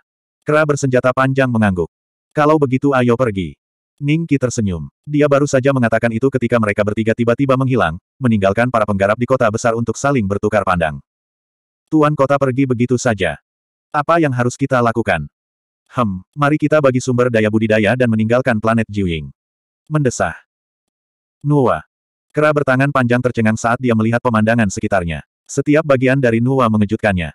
Kera bersenjata panjang mengangguk. Kalau begitu ayo pergi. Ning Qi tersenyum. Dia baru saja mengatakan itu ketika mereka bertiga tiba-tiba menghilang, meninggalkan para penggarap di kota besar untuk saling bertukar pandang. Tuan kota pergi begitu saja. Apa yang harus kita lakukan? Hem, mari kita bagi sumber daya budidaya dan meninggalkan planet Jiuying. Mendesah. Nuwa. Kera bertangan panjang tercengang saat dia melihat pemandangan sekitarnya. Setiap bagian dari Nuwa mengejutkannya.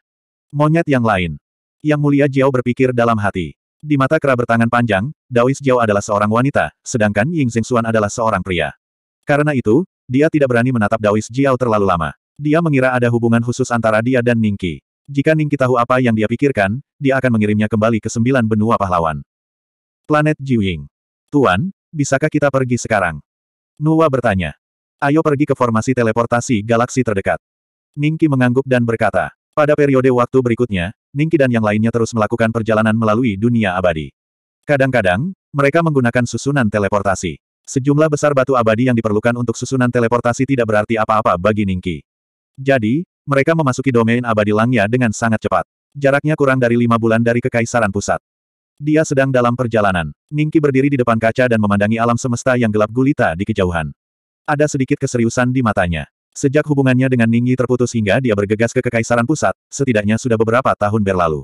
Monyet yang lain. Yang mulia Jiao berpikir dalam hati. Di mata kera bertangan panjang, Daois Jiao adalah seorang wanita, sedangkan Ying Xuan adalah seorang pria. Karena itu, dia tidak berani menatap Daois Jiao terlalu lama. Dia mengira ada hubungan khusus antara dia dan Ningki. Jika Ningki tahu apa yang dia pikirkan, dia akan mengirimnya kembali ke sembilan benua pahlawan. Planet Jiuying. Tuan, bisakah kita pergi sekarang? Nuwa bertanya. Ayo pergi ke formasi teleportasi galaksi terdekat. Ningki mengangguk dan berkata, pada periode waktu berikutnya, Ningki dan yang lainnya terus melakukan perjalanan melalui dunia abadi. Kadang-kadang, mereka menggunakan susunan teleportasi. Sejumlah besar batu abadi yang diperlukan untuk susunan teleportasi tidak berarti apa-apa bagi Ningki. Jadi, mereka memasuki domain abadi langnya dengan sangat cepat. Jaraknya kurang dari lima bulan dari kekaisaran pusat. Dia sedang dalam perjalanan. Ningki berdiri di depan kaca dan memandangi alam semesta yang gelap gulita di kejauhan. Ada sedikit keseriusan di matanya. Sejak hubungannya dengan Ningyi terputus hingga dia bergegas ke Kekaisaran Pusat, setidaknya sudah beberapa tahun berlalu.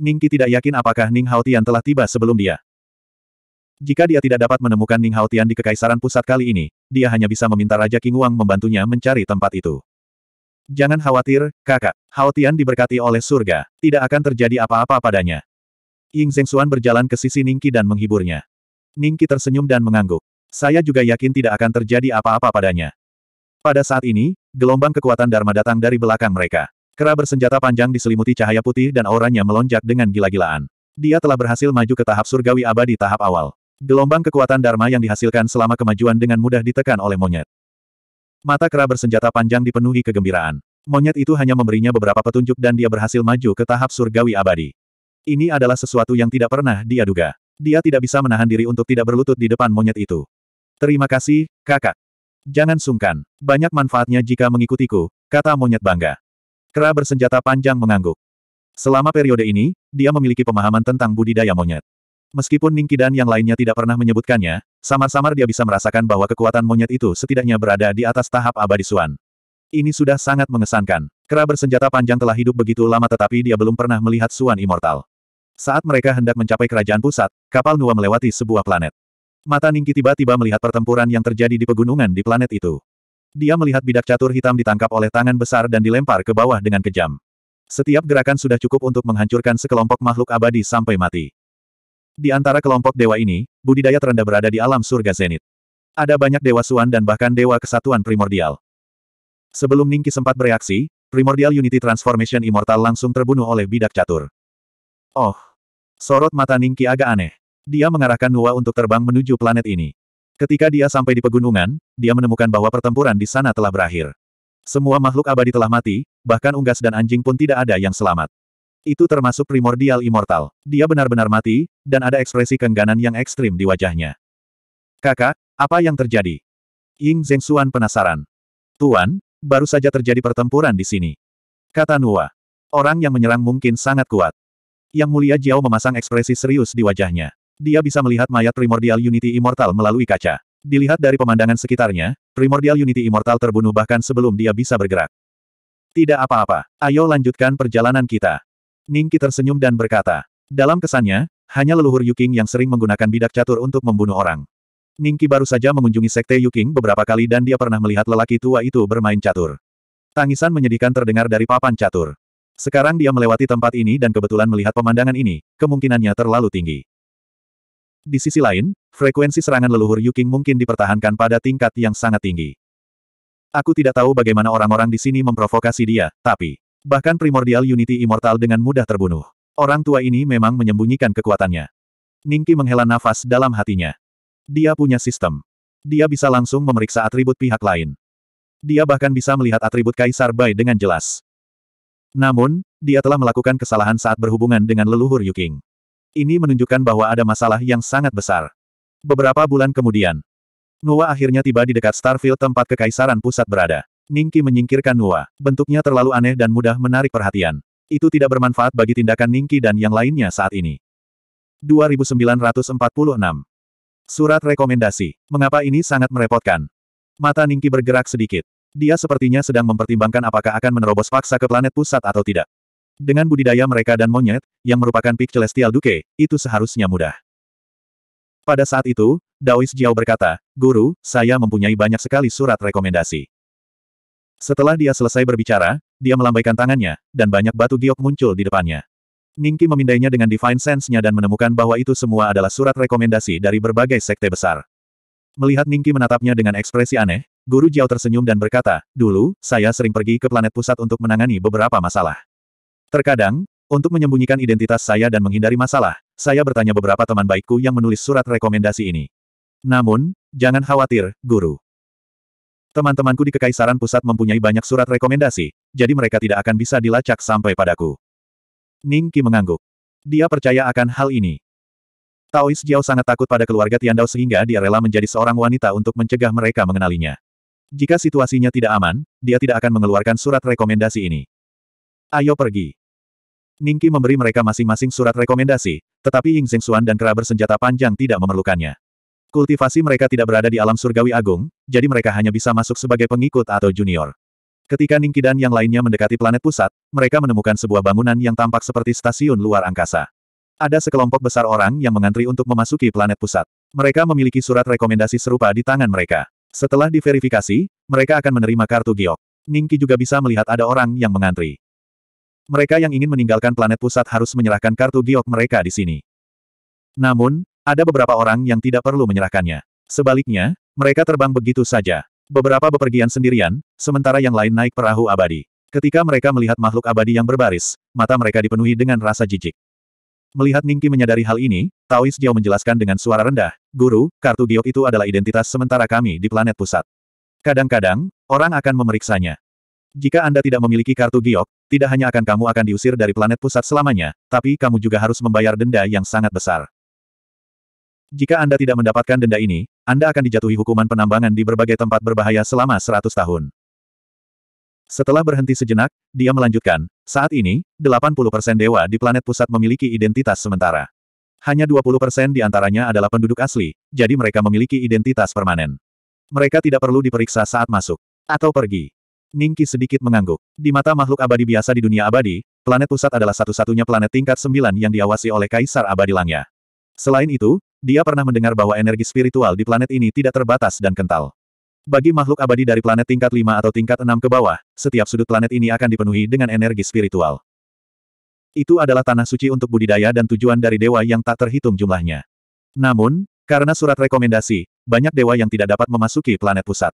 Ningki tidak yakin apakah Ning Haotian telah tiba sebelum dia. Jika dia tidak dapat menemukan Ning Haotian di Kekaisaran Pusat kali ini, dia hanya bisa meminta Raja King Wang membantunya mencari tempat itu. Jangan khawatir, kakak. Haotian diberkati oleh surga. Tidak akan terjadi apa-apa padanya. Ying Xuan berjalan ke sisi Ningki dan menghiburnya. Ningki tersenyum dan mengangguk. Saya juga yakin tidak akan terjadi apa-apa padanya. Pada saat ini, gelombang kekuatan Dharma datang dari belakang mereka. Kera bersenjata panjang diselimuti cahaya putih dan auranya melonjak dengan gila-gilaan. Dia telah berhasil maju ke tahap surgawi abadi tahap awal. Gelombang kekuatan Dharma yang dihasilkan selama kemajuan dengan mudah ditekan oleh monyet. Mata kera bersenjata panjang dipenuhi kegembiraan. Monyet itu hanya memberinya beberapa petunjuk dan dia berhasil maju ke tahap surgawi abadi. Ini adalah sesuatu yang tidak pernah dia duga. Dia tidak bisa menahan diri untuk tidak berlutut di depan monyet itu. Terima kasih, kakak. Jangan sungkan, banyak manfaatnya jika mengikutiku, kata monyet bangga. Kera bersenjata panjang mengangguk. Selama periode ini, dia memiliki pemahaman tentang budidaya monyet. Meskipun Ningki dan yang lainnya tidak pernah menyebutkannya, samar-samar dia bisa merasakan bahwa kekuatan monyet itu setidaknya berada di atas tahap abadi Suan. Ini sudah sangat mengesankan. Kera bersenjata panjang telah hidup begitu lama tetapi dia belum pernah melihat Suan Immortal. Saat mereka hendak mencapai kerajaan pusat, kapal Nua melewati sebuah planet. Mata Ningki tiba-tiba melihat pertempuran yang terjadi di pegunungan di planet itu. Dia melihat bidak catur hitam ditangkap oleh tangan besar dan dilempar ke bawah dengan kejam. Setiap gerakan sudah cukup untuk menghancurkan sekelompok makhluk abadi sampai mati. Di antara kelompok dewa ini, budidaya terendah berada di alam surga Zenit. Ada banyak dewa suan dan bahkan dewa kesatuan primordial. Sebelum Ningki sempat bereaksi, Primordial Unity Transformation Immortal langsung terbunuh oleh bidak catur. Oh! Sorot mata Ningki agak aneh. Dia mengarahkan Nua untuk terbang menuju planet ini. Ketika dia sampai di pegunungan, dia menemukan bahwa pertempuran di sana telah berakhir. Semua makhluk abadi telah mati, bahkan unggas dan anjing pun tidak ada yang selamat. Itu termasuk primordial immortal. Dia benar-benar mati, dan ada ekspresi kengganan yang ekstrim di wajahnya. Kakak, apa yang terjadi? Ying Zhengxuan penasaran. Tuan, baru saja terjadi pertempuran di sini. Kata Nua. Orang yang menyerang mungkin sangat kuat. Yang mulia Jiao memasang ekspresi serius di wajahnya. Dia bisa melihat mayat primordial Unity Immortal melalui kaca. Dilihat dari pemandangan sekitarnya, primordial Unity Immortal terbunuh bahkan sebelum dia bisa bergerak. Tidak apa-apa, ayo lanjutkan perjalanan kita. Ningki tersenyum dan berkata. Dalam kesannya, hanya leluhur Yuking yang sering menggunakan bidak catur untuk membunuh orang. Ningki baru saja mengunjungi sekte Yuking beberapa kali dan dia pernah melihat lelaki tua itu bermain catur. Tangisan menyedihkan terdengar dari papan catur. Sekarang dia melewati tempat ini dan kebetulan melihat pemandangan ini, kemungkinannya terlalu tinggi. Di sisi lain, frekuensi serangan leluhur Yuking mungkin dipertahankan pada tingkat yang sangat tinggi. Aku tidak tahu bagaimana orang-orang di sini memprovokasi dia, tapi bahkan primordial unity immortal dengan mudah terbunuh. Orang tua ini memang menyembunyikan kekuatannya. Ningki menghela nafas dalam hatinya. Dia punya sistem. Dia bisa langsung memeriksa atribut pihak lain. Dia bahkan bisa melihat atribut Kaisar Bai dengan jelas. Namun, dia telah melakukan kesalahan saat berhubungan dengan leluhur Yuking. Ini menunjukkan bahwa ada masalah yang sangat besar. Beberapa bulan kemudian, Nuwa akhirnya tiba di dekat Starfield tempat kekaisaran pusat berada. Ningki menyingkirkan Nuwa. Bentuknya terlalu aneh dan mudah menarik perhatian. Itu tidak bermanfaat bagi tindakan Ningki dan yang lainnya saat ini. 2946. Surat rekomendasi. Mengapa ini sangat merepotkan? Mata Ningki bergerak sedikit. Dia sepertinya sedang mempertimbangkan apakah akan menerobos paksa ke planet pusat atau tidak. Dengan budidaya mereka dan monyet, yang merupakan pik Celestial Duke, itu seharusnya mudah. Pada saat itu, Daois Jiao berkata, Guru, saya mempunyai banyak sekali surat rekomendasi. Setelah dia selesai berbicara, dia melambaikan tangannya, dan banyak batu giok muncul di depannya. Ningki memindainya dengan Divine Sense-nya dan menemukan bahwa itu semua adalah surat rekomendasi dari berbagai sekte besar. Melihat Ningki menatapnya dengan ekspresi aneh, Guru Jiao tersenyum dan berkata, Dulu, saya sering pergi ke planet pusat untuk menangani beberapa masalah. Terkadang, untuk menyembunyikan identitas saya dan menghindari masalah, saya bertanya beberapa teman baikku yang menulis surat rekomendasi ini. Namun, jangan khawatir, guru. Teman-temanku di Kekaisaran Pusat mempunyai banyak surat rekomendasi, jadi mereka tidak akan bisa dilacak sampai padaku. Ning Qi mengangguk. Dia percaya akan hal ini. Taois Jiao sangat takut pada keluarga Tiandao sehingga dia rela menjadi seorang wanita untuk mencegah mereka mengenalinya. Jika situasinya tidak aman, dia tidak akan mengeluarkan surat rekomendasi ini. Ayo pergi. Ningki memberi mereka masing-masing surat rekomendasi, tetapi Ying Xuan dan kera bersenjata panjang tidak memerlukannya. Kultivasi mereka tidak berada di alam surgawi agung, jadi mereka hanya bisa masuk sebagai pengikut atau junior. Ketika Ningki dan yang lainnya mendekati planet pusat, mereka menemukan sebuah bangunan yang tampak seperti stasiun luar angkasa. Ada sekelompok besar orang yang mengantri untuk memasuki planet pusat. Mereka memiliki surat rekomendasi serupa di tangan mereka. Setelah diverifikasi, mereka akan menerima kartu giok. Ningki juga bisa melihat ada orang yang mengantri. Mereka yang ingin meninggalkan planet pusat harus menyerahkan kartu giok mereka di sini. Namun, ada beberapa orang yang tidak perlu menyerahkannya. Sebaliknya, mereka terbang begitu saja. Beberapa bepergian sendirian, sementara yang lain naik perahu abadi. Ketika mereka melihat makhluk abadi yang berbaris, mata mereka dipenuhi dengan rasa jijik. Melihat Ningki menyadari hal ini, Taois Jiao menjelaskan dengan suara rendah, Guru, kartu giok itu adalah identitas sementara kami di planet pusat. Kadang-kadang, orang akan memeriksanya. Jika Anda tidak memiliki kartu giok, tidak hanya akan kamu akan diusir dari planet pusat selamanya, tapi kamu juga harus membayar denda yang sangat besar. Jika Anda tidak mendapatkan denda ini, Anda akan dijatuhi hukuman penambangan di berbagai tempat berbahaya selama 100 tahun. Setelah berhenti sejenak, dia melanjutkan, saat ini, 80% dewa di planet pusat memiliki identitas sementara. Hanya 20% di antaranya adalah penduduk asli, jadi mereka memiliki identitas permanen. Mereka tidak perlu diperiksa saat masuk atau pergi. Ningki sedikit mengangguk. Di mata makhluk abadi biasa di dunia abadi, planet pusat adalah satu-satunya planet tingkat sembilan yang diawasi oleh Kaisar Abadi Langnya. Selain itu, dia pernah mendengar bahwa energi spiritual di planet ini tidak terbatas dan kental. Bagi makhluk abadi dari planet tingkat lima atau tingkat enam ke bawah, setiap sudut planet ini akan dipenuhi dengan energi spiritual. Itu adalah tanah suci untuk budidaya dan tujuan dari dewa yang tak terhitung jumlahnya. Namun, karena surat rekomendasi, banyak dewa yang tidak dapat memasuki planet pusat.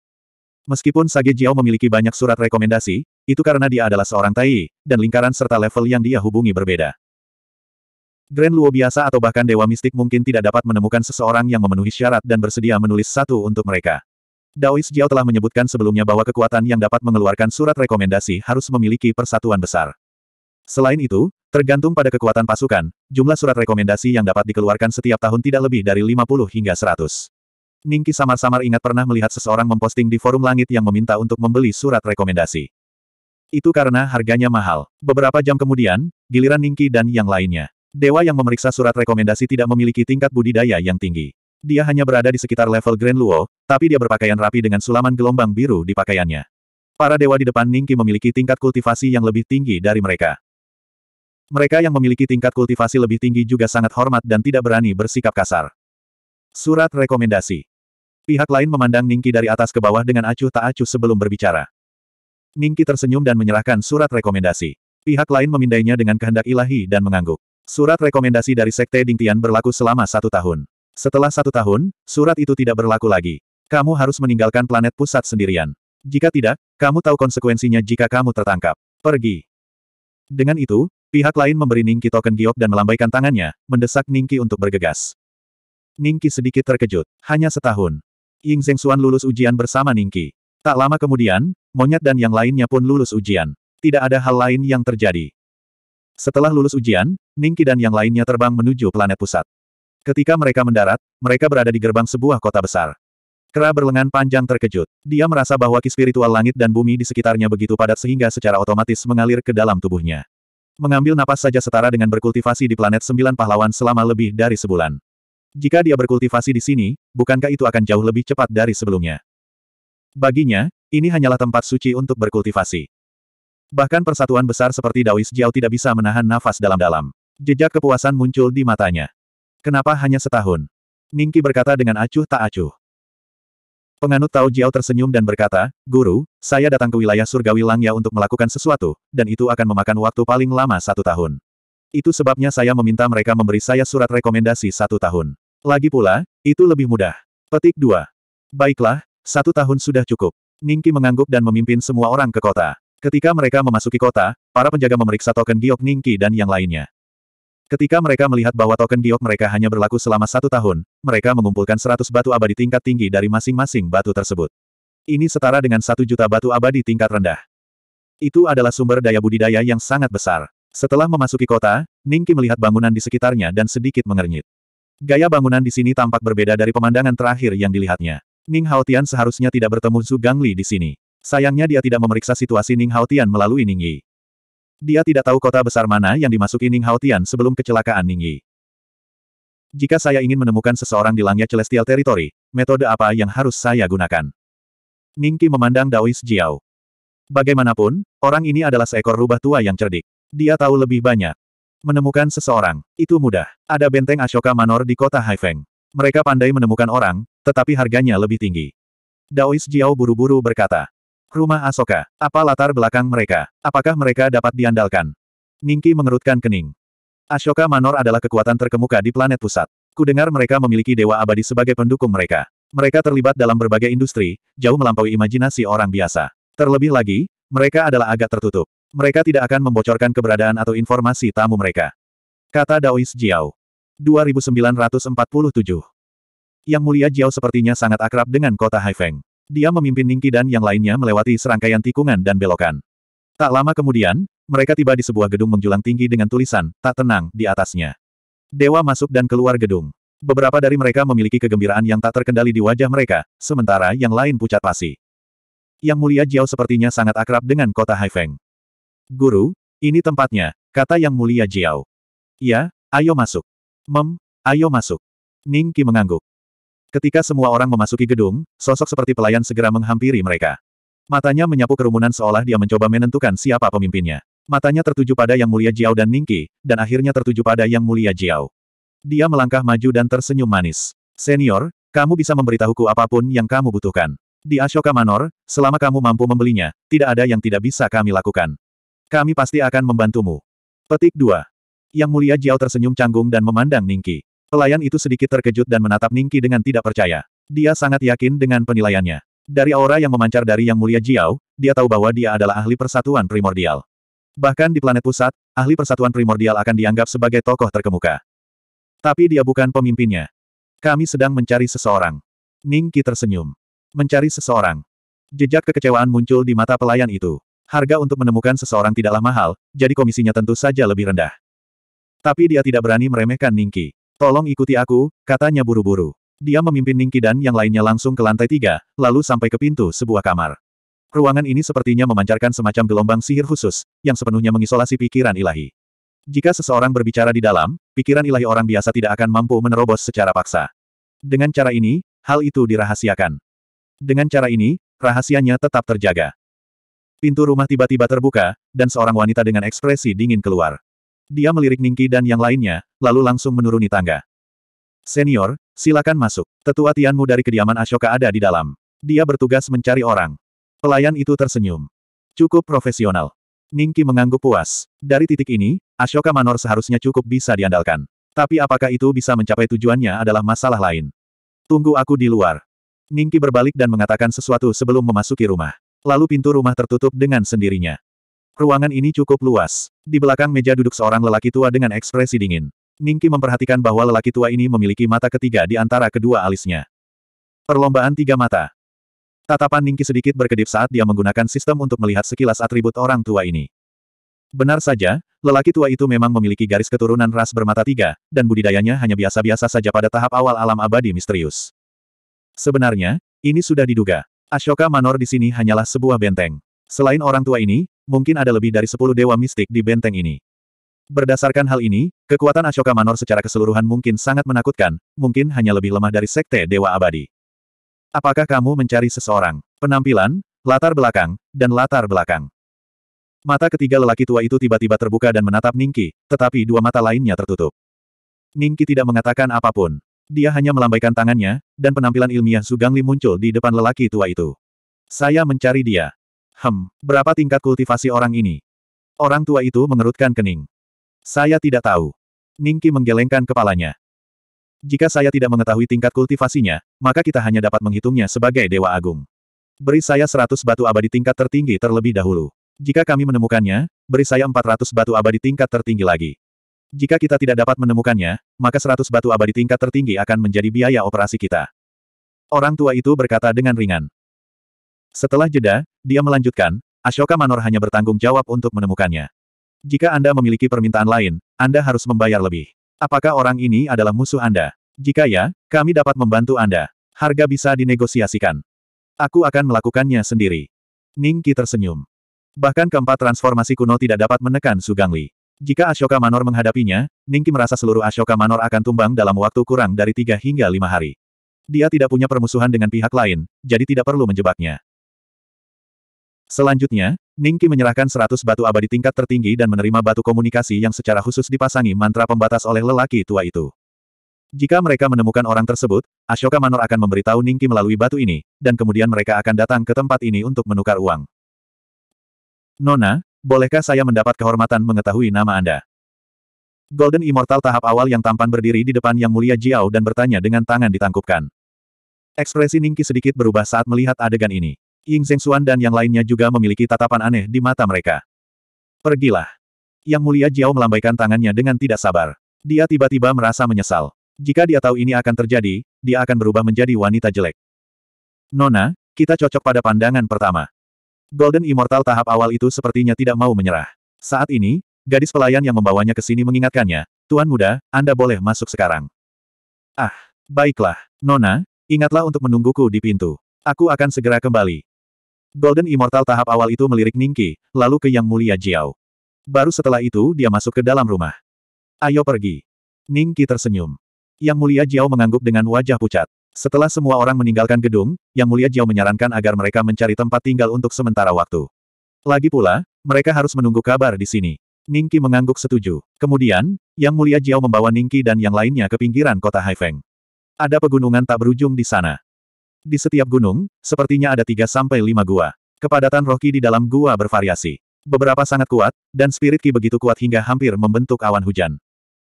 Meskipun Sage Jiao memiliki banyak surat rekomendasi, itu karena dia adalah seorang Tai, dan lingkaran serta level yang dia hubungi berbeda. Grand Luo biasa atau bahkan Dewa Mistik mungkin tidak dapat menemukan seseorang yang memenuhi syarat dan bersedia menulis satu untuk mereka. Daois Jiao telah menyebutkan sebelumnya bahwa kekuatan yang dapat mengeluarkan surat rekomendasi harus memiliki persatuan besar. Selain itu, tergantung pada kekuatan pasukan, jumlah surat rekomendasi yang dapat dikeluarkan setiap tahun tidak lebih dari 50 hingga 100. Ningki samar-samar ingat pernah melihat seseorang memposting di forum langit yang meminta untuk membeli surat rekomendasi. Itu karena harganya mahal. Beberapa jam kemudian, giliran Ningki dan yang lainnya. Dewa yang memeriksa surat rekomendasi tidak memiliki tingkat budidaya yang tinggi. Dia hanya berada di sekitar level Grand Luo, tapi dia berpakaian rapi dengan sulaman gelombang biru di pakaiannya. Para dewa di depan Ningki memiliki tingkat kultivasi yang lebih tinggi dari mereka. Mereka yang memiliki tingkat kultivasi lebih tinggi juga sangat hormat dan tidak berani bersikap kasar. Surat rekomendasi. Pihak lain memandang Ningki dari atas ke bawah dengan acuh tak acuh sebelum berbicara. Ningki tersenyum dan menyerahkan surat rekomendasi. Pihak lain memindainya dengan kehendak ilahi dan mengangguk. Surat rekomendasi dari Sekte Dingtian berlaku selama satu tahun. Setelah satu tahun, surat itu tidak berlaku lagi. Kamu harus meninggalkan planet pusat sendirian. Jika tidak, kamu tahu konsekuensinya jika kamu tertangkap. Pergi. Dengan itu, pihak lain memberi Ningki token giok dan melambaikan tangannya, mendesak Ningki untuk bergegas. Ningki sedikit terkejut. Hanya setahun. Ying Zhengxuan lulus ujian bersama Ningki. Tak lama kemudian, Monyet dan yang lainnya pun lulus ujian. Tidak ada hal lain yang terjadi. Setelah lulus ujian, Ningki dan yang lainnya terbang menuju planet pusat. Ketika mereka mendarat, mereka berada di gerbang sebuah kota besar. Kera berlengan panjang terkejut. Dia merasa bahwa ki spiritual langit dan bumi di sekitarnya begitu padat sehingga secara otomatis mengalir ke dalam tubuhnya. Mengambil napas saja setara dengan berkultivasi di planet sembilan pahlawan selama lebih dari sebulan. Jika dia berkultivasi di sini, bukankah itu akan jauh lebih cepat dari sebelumnya? Baginya, ini hanyalah tempat suci untuk berkultivasi. Bahkan persatuan besar seperti Daois Jiao tidak bisa menahan nafas dalam-dalam. Jejak kepuasan muncul di matanya. Kenapa hanya setahun? Ningki berkata dengan acuh tak acuh. Penganut Tao Jiao tersenyum dan berkata, Guru, saya datang ke wilayah surgawi Langya untuk melakukan sesuatu, dan itu akan memakan waktu paling lama satu tahun. Itu sebabnya saya meminta mereka memberi saya surat rekomendasi satu tahun. Lagi pula, itu lebih mudah. Petik 2. Baiklah, satu tahun sudah cukup. Ningki mengangguk dan memimpin semua orang ke kota. Ketika mereka memasuki kota, para penjaga memeriksa token giok Ningki dan yang lainnya. Ketika mereka melihat bahwa token giok mereka hanya berlaku selama satu tahun, mereka mengumpulkan 100 batu abadi tingkat tinggi dari masing-masing batu tersebut. Ini setara dengan satu juta batu abadi tingkat rendah. Itu adalah sumber daya budidaya yang sangat besar. Setelah memasuki kota, Ningki melihat bangunan di sekitarnya dan sedikit mengernyit. Gaya bangunan di sini tampak berbeda dari pemandangan terakhir yang dilihatnya. Ning Haotian seharusnya tidak bertemu Zhu Gangli di sini. Sayangnya dia tidak memeriksa situasi Ning Haotian melalui Ning Yi. Dia tidak tahu kota besar mana yang dimasuki Ning Haotian sebelum kecelakaan Ning Yi. Jika saya ingin menemukan seseorang di Langya Celestial Territory, metode apa yang harus saya gunakan? Ning Ningki memandang Daois Jiao. Bagaimanapun, orang ini adalah seekor rubah tua yang cerdik. Dia tahu lebih banyak. Menemukan seseorang, itu mudah. Ada benteng Ashoka Manor di kota Haifeng. Mereka pandai menemukan orang, tetapi harganya lebih tinggi. Daois Jiao buru-buru berkata. Rumah Ashoka. apa latar belakang mereka? Apakah mereka dapat diandalkan? Ningki mengerutkan kening. Ashoka Manor adalah kekuatan terkemuka di planet pusat. Kudengar mereka memiliki dewa abadi sebagai pendukung mereka. Mereka terlibat dalam berbagai industri, jauh melampaui imajinasi orang biasa. Terlebih lagi, mereka adalah agak tertutup. Mereka tidak akan membocorkan keberadaan atau informasi tamu mereka. Kata Daois Jiao. 2947. Yang mulia Jiao sepertinya sangat akrab dengan kota Haifeng. Dia memimpin Ningki dan yang lainnya melewati serangkaian tikungan dan belokan. Tak lama kemudian, mereka tiba di sebuah gedung menjulang tinggi dengan tulisan, tak tenang, di atasnya. Dewa masuk dan keluar gedung. Beberapa dari mereka memiliki kegembiraan yang tak terkendali di wajah mereka, sementara yang lain pucat pasi. Yang mulia Jiao sepertinya sangat akrab dengan kota Haifeng. Guru, ini tempatnya, kata Yang Mulia Jiao. Ya, ayo masuk. Mem, ayo masuk. Ning Qi mengangguk. Ketika semua orang memasuki gedung, sosok seperti pelayan segera menghampiri mereka. Matanya menyapu kerumunan seolah dia mencoba menentukan siapa pemimpinnya. Matanya tertuju pada Yang Mulia Jiao dan Ningki, dan akhirnya tertuju pada Yang Mulia Jiao. Dia melangkah maju dan tersenyum manis. Senior, kamu bisa memberitahuku apapun yang kamu butuhkan. Di Ashoka Manor, selama kamu mampu membelinya, tidak ada yang tidak bisa kami lakukan. Kami pasti akan membantumu. Petik 2. Yang mulia Jiao tersenyum canggung dan memandang Ningki. Pelayan itu sedikit terkejut dan menatap Ningki dengan tidak percaya. Dia sangat yakin dengan penilaiannya. Dari aura yang memancar dari Yang Mulia Jiao, dia tahu bahwa dia adalah ahli persatuan primordial. Bahkan di planet pusat, ahli persatuan primordial akan dianggap sebagai tokoh terkemuka. Tapi dia bukan pemimpinnya. Kami sedang mencari seseorang. Ningki tersenyum. Mencari seseorang. Jejak kekecewaan muncul di mata pelayan itu harga untuk menemukan seseorang tidaklah mahal, jadi komisinya tentu saja lebih rendah. Tapi dia tidak berani meremehkan Ningki. Tolong ikuti aku, katanya buru-buru. Dia memimpin Ningki dan yang lainnya langsung ke lantai tiga, lalu sampai ke pintu sebuah kamar. Ruangan ini sepertinya memancarkan semacam gelombang sihir khusus, yang sepenuhnya mengisolasi pikiran ilahi. Jika seseorang berbicara di dalam, pikiran ilahi orang biasa tidak akan mampu menerobos secara paksa. Dengan cara ini, hal itu dirahasiakan. Dengan cara ini, rahasianya tetap terjaga. Pintu rumah tiba-tiba terbuka, dan seorang wanita dengan ekspresi dingin keluar. Dia melirik Ningki dan yang lainnya, lalu langsung menuruni tangga. Senior, silakan masuk. Tetua Tianmu dari kediaman Ashoka ada di dalam. Dia bertugas mencari orang. Pelayan itu tersenyum. Cukup profesional. Ningki mengangguk puas. Dari titik ini, Ashoka Manor seharusnya cukup bisa diandalkan. Tapi apakah itu bisa mencapai tujuannya adalah masalah lain. Tunggu aku di luar. Ningki berbalik dan mengatakan sesuatu sebelum memasuki rumah lalu pintu rumah tertutup dengan sendirinya. Ruangan ini cukup luas. Di belakang meja duduk seorang lelaki tua dengan ekspresi dingin. Ningki memperhatikan bahwa lelaki tua ini memiliki mata ketiga di antara kedua alisnya. Perlombaan tiga mata. Tatapan Ningki sedikit berkedip saat dia menggunakan sistem untuk melihat sekilas atribut orang tua ini. Benar saja, lelaki tua itu memang memiliki garis keturunan ras bermata tiga, dan budidayanya hanya biasa-biasa saja pada tahap awal alam abadi misterius. Sebenarnya, ini sudah diduga. Ashoka Manor di sini hanyalah sebuah benteng. Selain orang tua ini, mungkin ada lebih dari sepuluh dewa mistik di benteng ini. Berdasarkan hal ini, kekuatan Ashoka Manor secara keseluruhan mungkin sangat menakutkan, mungkin hanya lebih lemah dari sekte Dewa Abadi. Apakah kamu mencari seseorang? Penampilan, latar belakang, dan latar belakang. Mata ketiga lelaki tua itu tiba-tiba terbuka dan menatap Ningki, tetapi dua mata lainnya tertutup. Ningki tidak mengatakan apapun. Dia hanya melambaikan tangannya, dan penampilan ilmiah Sugangli muncul di depan lelaki tua itu. Saya mencari dia. Hem, berapa tingkat kultivasi orang ini? Orang tua itu mengerutkan kening. Saya tidak tahu. Ningki menggelengkan kepalanya. Jika saya tidak mengetahui tingkat kultivasinya, maka kita hanya dapat menghitungnya sebagai Dewa Agung. Beri saya seratus batu abadi tingkat tertinggi terlebih dahulu. Jika kami menemukannya, beri saya empat ratus batu abadi tingkat tertinggi lagi. Jika kita tidak dapat menemukannya, maka seratus batu abadi tingkat tertinggi akan menjadi biaya operasi kita. Orang tua itu berkata dengan ringan. Setelah jeda, dia melanjutkan, Ashoka Manor hanya bertanggung jawab untuk menemukannya. Jika Anda memiliki permintaan lain, Anda harus membayar lebih. Apakah orang ini adalah musuh Anda? Jika ya, kami dapat membantu Anda. Harga bisa dinegosiasikan. Aku akan melakukannya sendiri. Ningki tersenyum. Bahkan keempat transformasi kuno tidak dapat menekan Sugangli. Jika Ashoka Manor menghadapinya, Ningki merasa seluruh Ashoka Manor akan tumbang dalam waktu kurang dari tiga hingga lima hari. Dia tidak punya permusuhan dengan pihak lain, jadi tidak perlu menjebaknya. Selanjutnya, Ningki menyerahkan seratus batu abadi tingkat tertinggi dan menerima batu komunikasi yang secara khusus dipasangi mantra pembatas oleh lelaki tua itu. Jika mereka menemukan orang tersebut, Ashoka Manor akan memberitahu Ningki melalui batu ini, dan kemudian mereka akan datang ke tempat ini untuk menukar uang. Nona, bolehkah saya mendapat kehormatan mengetahui nama Anda? Golden Immortal tahap awal yang tampan berdiri di depan Yang Mulia Jiao dan bertanya dengan tangan ditangkupkan. Ekspresi Ningki sedikit berubah saat melihat adegan ini. Ying Zhengxuan dan yang lainnya juga memiliki tatapan aneh di mata mereka. Pergilah. Yang Mulia Jiao melambaikan tangannya dengan tidak sabar. Dia tiba-tiba merasa menyesal. Jika dia tahu ini akan terjadi, dia akan berubah menjadi wanita jelek. Nona, kita cocok pada pandangan pertama. Golden Immortal tahap awal itu sepertinya tidak mau menyerah. Saat ini, gadis pelayan yang membawanya ke sini mengingatkannya, Tuan muda, Anda boleh masuk sekarang. Ah, baiklah, Nona, ingatlah untuk menungguku di pintu. Aku akan segera kembali. Golden Immortal tahap awal itu melirik Ningki, lalu ke Yang Mulia Jiao. Baru setelah itu dia masuk ke dalam rumah. Ayo pergi. Ningki tersenyum. Yang Mulia Jiao mengangguk dengan wajah pucat. Setelah semua orang meninggalkan gedung, Yang Mulia Jiao menyarankan agar mereka mencari tempat tinggal untuk sementara waktu. Lagi pula, mereka harus menunggu kabar di sini. Ningki mengangguk setuju. Kemudian, Yang Mulia Jiao membawa Ningki dan yang lainnya ke pinggiran kota Haifeng. Ada pegunungan tak berujung di sana. Di setiap gunung, sepertinya ada tiga sampai lima gua. Kepadatan roki di dalam gua bervariasi. Beberapa sangat kuat, dan spirit ki begitu kuat hingga hampir membentuk awan hujan.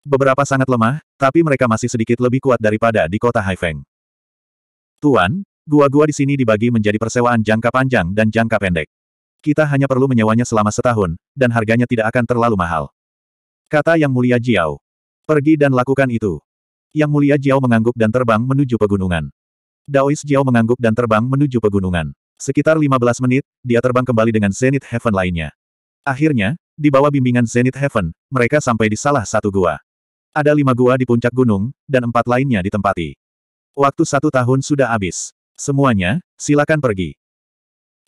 Beberapa sangat lemah, tapi mereka masih sedikit lebih kuat daripada di kota Haifeng. Tuan, gua-gua di sini dibagi menjadi persewaan jangka panjang dan jangka pendek. Kita hanya perlu menyewanya selama setahun, dan harganya tidak akan terlalu mahal. Kata Yang Mulia Jiao. Pergi dan lakukan itu. Yang Mulia Jiao mengangguk dan terbang menuju pegunungan. Daois Jiao mengangguk dan terbang menuju pegunungan. Sekitar 15 menit, dia terbang kembali dengan Zenith Heaven lainnya. Akhirnya, di bawah bimbingan Zenith Heaven, mereka sampai di salah satu gua. Ada lima gua di puncak gunung, dan empat lainnya ditempati. Waktu satu tahun sudah habis. Semuanya, silakan pergi.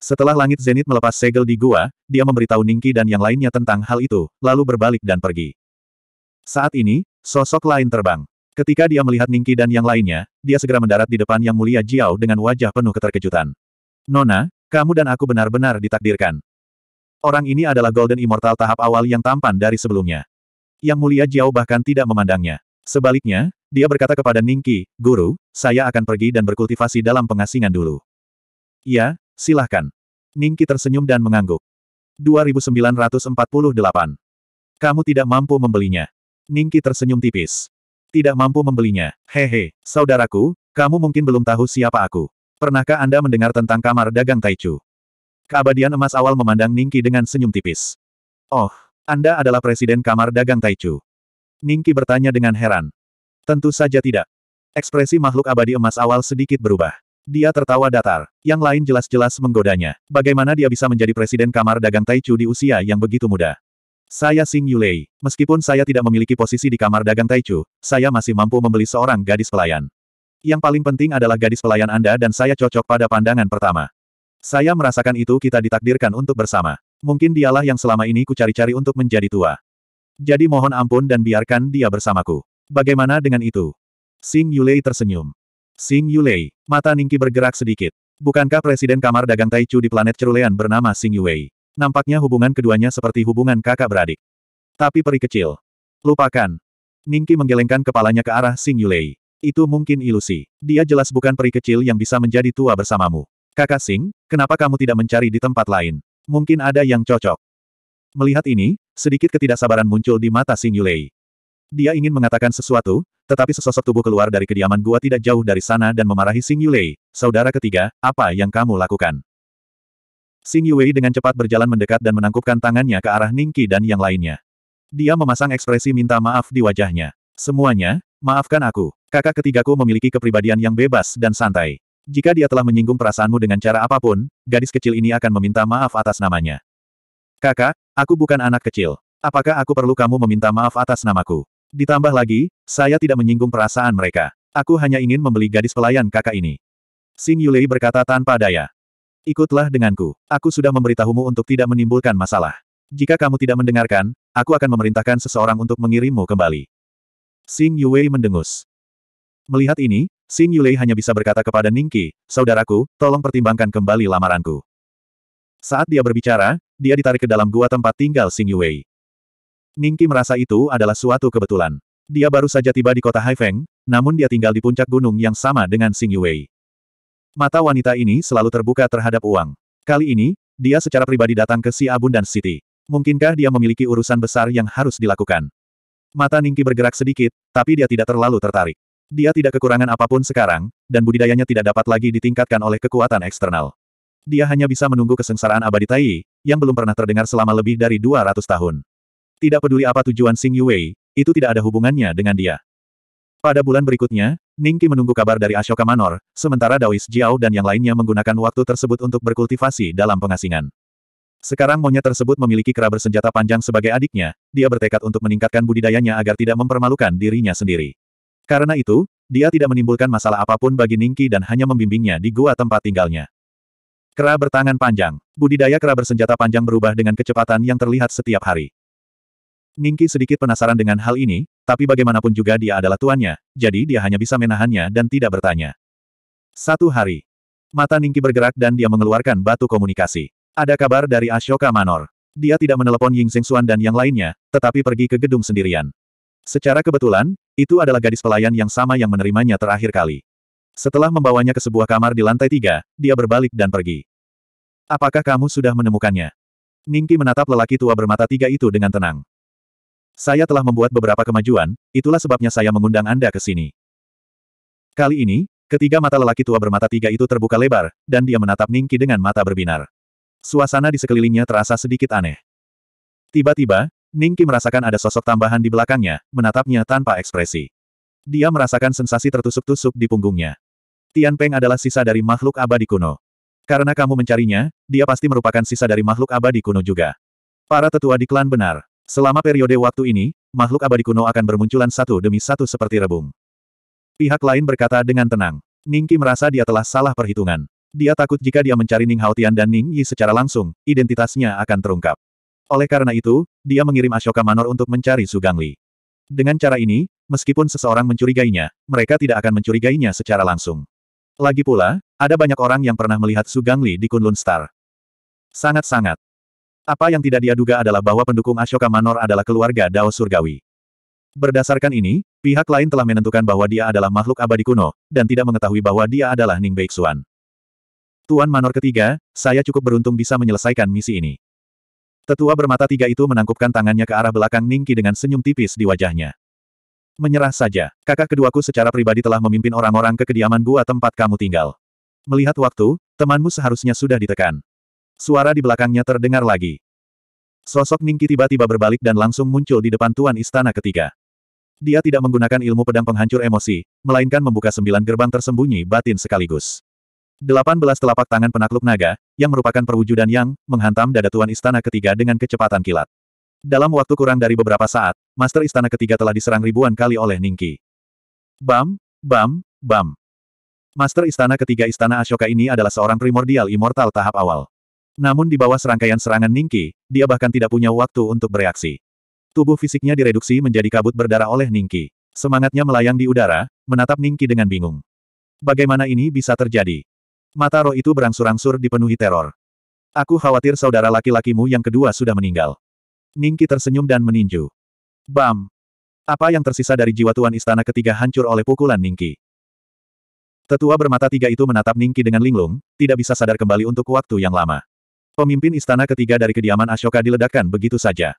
Setelah langit zenit melepas segel di gua, dia memberitahu Ningki dan yang lainnya tentang hal itu, lalu berbalik dan pergi. Saat ini, sosok lain terbang. Ketika dia melihat Ningki dan yang lainnya, dia segera mendarat di depan Yang Mulia Jiao dengan wajah penuh keterkejutan. Nona, kamu dan aku benar-benar ditakdirkan. Orang ini adalah Golden Immortal tahap awal yang tampan dari sebelumnya. Yang Mulia Jiao bahkan tidak memandangnya. Sebaliknya, dia berkata kepada Ningki, Guru, saya akan pergi dan berkultivasi dalam pengasingan dulu. Ya, silahkan. Ningki tersenyum dan mengangguk. 2948. Kamu tidak mampu membelinya. Ningki tersenyum tipis. Tidak mampu membelinya. Hehe, saudaraku, kamu mungkin belum tahu siapa aku. Pernahkah Anda mendengar tentang kamar dagang Taichu? Keabadian emas awal memandang Ningki dengan senyum tipis. Oh, Anda adalah presiden kamar dagang Taichu. Ningki bertanya dengan heran. Tentu saja tidak. Ekspresi makhluk abadi emas awal sedikit berubah. Dia tertawa datar. Yang lain jelas-jelas menggodanya. Bagaimana dia bisa menjadi presiden kamar dagang Taichu di usia yang begitu muda? Saya Sing Yulei. Meskipun saya tidak memiliki posisi di kamar dagang Taichu, saya masih mampu membeli seorang gadis pelayan. Yang paling penting adalah gadis pelayan Anda dan saya cocok pada pandangan pertama. Saya merasakan itu kita ditakdirkan untuk bersama. Mungkin dialah yang selama ini ku cari-cari untuk menjadi tua. Jadi mohon ampun dan biarkan dia bersamaku. Bagaimana dengan itu? Sing Yulei tersenyum. Sing Yulei, mata Ningki bergerak sedikit. Bukankah Presiden Kamar Dagang Taichu di planet Cerulean bernama Sing Yulei? Nampaknya hubungan keduanya seperti hubungan kakak beradik. Tapi peri kecil. Lupakan. Ningki menggelengkan kepalanya ke arah Sing Yulei. Itu mungkin ilusi. Dia jelas bukan peri kecil yang bisa menjadi tua bersamamu. Kakak Sing, kenapa kamu tidak mencari di tempat lain? Mungkin ada yang cocok. Melihat ini, sedikit ketidaksabaran muncul di mata Sing Yulei. Dia ingin mengatakan sesuatu, tetapi sesosok tubuh keluar dari kediaman gua tidak jauh dari sana dan memarahi Xing Yulei, saudara ketiga, apa yang kamu lakukan? Xing Yulei dengan cepat berjalan mendekat dan menangkupkan tangannya ke arah Ningki dan yang lainnya. Dia memasang ekspresi minta maaf di wajahnya. Semuanya, maafkan aku. Kakak ketigaku memiliki kepribadian yang bebas dan santai. Jika dia telah menyinggung perasaanmu dengan cara apapun, gadis kecil ini akan meminta maaf atas namanya. Kakak, aku bukan anak kecil. Apakah aku perlu kamu meminta maaf atas namaku? Ditambah lagi, saya tidak menyinggung perasaan mereka. Aku hanya ingin membeli gadis pelayan kakak ini. Sing Yulei berkata tanpa daya. Ikutlah denganku. Aku sudah memberitahumu untuk tidak menimbulkan masalah. Jika kamu tidak mendengarkan, aku akan memerintahkan seseorang untuk mengirimmu kembali. Sing Yulei mendengus. Melihat ini, Sing Yulei hanya bisa berkata kepada Ningki, saudaraku, tolong pertimbangkan kembali lamaranku. Saat dia berbicara, dia ditarik ke dalam gua tempat tinggal Sing Yulei. Ningki merasa itu adalah suatu kebetulan. Dia baru saja tiba di kota Haifeng, namun dia tinggal di puncak gunung yang sama dengan Xing Yuwei. Mata wanita ini selalu terbuka terhadap uang. Kali ini, dia secara pribadi datang ke si Abundance City. Mungkinkah dia memiliki urusan besar yang harus dilakukan? Mata Ningki bergerak sedikit, tapi dia tidak terlalu tertarik. Dia tidak kekurangan apapun sekarang, dan budidayanya tidak dapat lagi ditingkatkan oleh kekuatan eksternal. Dia hanya bisa menunggu kesengsaraan abadi Tai, yang belum pernah terdengar selama lebih dari 200 tahun. Tidak peduli apa tujuan Xing Yue, itu tidak ada hubungannya dengan dia. Pada bulan berikutnya, Ningki menunggu kabar dari Ashoka Manor, sementara Daois Jiao dan yang lainnya menggunakan waktu tersebut untuk berkultivasi dalam pengasingan. Sekarang monyet tersebut memiliki kera bersenjata panjang sebagai adiknya, dia bertekad untuk meningkatkan budidayanya agar tidak mempermalukan dirinya sendiri. Karena itu, dia tidak menimbulkan masalah apapun bagi Ningki dan hanya membimbingnya di gua tempat tinggalnya. Kera bertangan panjang. Budidaya kera bersenjata panjang berubah dengan kecepatan yang terlihat setiap hari. Ningki sedikit penasaran dengan hal ini, tapi bagaimanapun juga dia adalah tuannya, jadi dia hanya bisa menahannya dan tidak bertanya. Satu hari. Mata Ningki bergerak dan dia mengeluarkan batu komunikasi. Ada kabar dari Ashoka Manor. Dia tidak menelepon Ying Zhengxuan dan yang lainnya, tetapi pergi ke gedung sendirian. Secara kebetulan, itu adalah gadis pelayan yang sama yang menerimanya terakhir kali. Setelah membawanya ke sebuah kamar di lantai tiga, dia berbalik dan pergi. Apakah kamu sudah menemukannya? Ningki menatap lelaki tua bermata tiga itu dengan tenang. Saya telah membuat beberapa kemajuan, itulah sebabnya saya mengundang Anda ke sini. Kali ini, ketiga mata lelaki tua bermata tiga itu terbuka lebar, dan dia menatap Ningki dengan mata berbinar. Suasana di sekelilingnya terasa sedikit aneh. Tiba-tiba, Ningki merasakan ada sosok tambahan di belakangnya, menatapnya tanpa ekspresi. Dia merasakan sensasi tertusuk-tusuk di punggungnya. Tian Peng adalah sisa dari makhluk abadi kuno. Karena kamu mencarinya, dia pasti merupakan sisa dari makhluk abadi kuno juga. Para tetua di klan benar. Selama periode waktu ini, makhluk abadi kuno akan bermunculan satu demi satu seperti rebung. Pihak lain berkata dengan tenang. Ningki merasa dia telah salah perhitungan. Dia takut jika dia mencari Ning Haotian dan Ning Yi secara langsung, identitasnya akan terungkap. Oleh karena itu, dia mengirim Ashoka Manor untuk mencari Sugangli. Li. Dengan cara ini, meskipun seseorang mencurigainya, mereka tidak akan mencurigainya secara langsung. Lagi pula, ada banyak orang yang pernah melihat Sugangli Li di Kunlun Star. Sangat-sangat, apa yang tidak dia duga adalah bahwa pendukung Ashoka Manor adalah keluarga Dao Surgawi. Berdasarkan ini, pihak lain telah menentukan bahwa dia adalah makhluk abadi kuno, dan tidak mengetahui bahwa dia adalah Ning Beixuan. Tuan Manor ketiga, saya cukup beruntung bisa menyelesaikan misi ini. Tetua bermata tiga itu menangkupkan tangannya ke arah belakang Ningki dengan senyum tipis di wajahnya. Menyerah saja, kakak keduaku secara pribadi telah memimpin orang-orang ke kediaman gua tempat kamu tinggal. Melihat waktu, temanmu seharusnya sudah ditekan. Suara di belakangnya terdengar lagi. Sosok Ningki tiba-tiba berbalik dan langsung muncul di depan Tuan Istana ketiga. Dia tidak menggunakan ilmu pedang penghancur emosi, melainkan membuka sembilan gerbang tersembunyi batin sekaligus. Delapan belas telapak tangan penakluk naga, yang merupakan perwujudan yang, menghantam dada Tuan Istana ketiga dengan kecepatan kilat. Dalam waktu kurang dari beberapa saat, Master Istana ketiga telah diserang ribuan kali oleh Ningki. Bam, bam, bam. Master Istana ketiga Istana Ashoka ini adalah seorang primordial immortal tahap awal. Namun di bawah serangkaian serangan Ningki, dia bahkan tidak punya waktu untuk bereaksi. Tubuh fisiknya direduksi menjadi kabut berdarah oleh Ningki. Semangatnya melayang di udara, menatap Ningki dengan bingung. Bagaimana ini bisa terjadi? Mata roh itu berangsur-angsur dipenuhi teror. Aku khawatir saudara laki-lakimu yang kedua sudah meninggal. Ningki tersenyum dan meninju. Bam! Apa yang tersisa dari jiwa tuan istana ketiga hancur oleh pukulan Ningki. Tetua bermata tiga itu menatap Ningki dengan linglung, tidak bisa sadar kembali untuk waktu yang lama. Pemimpin istana ketiga dari kediaman Ashoka diledakkan begitu saja.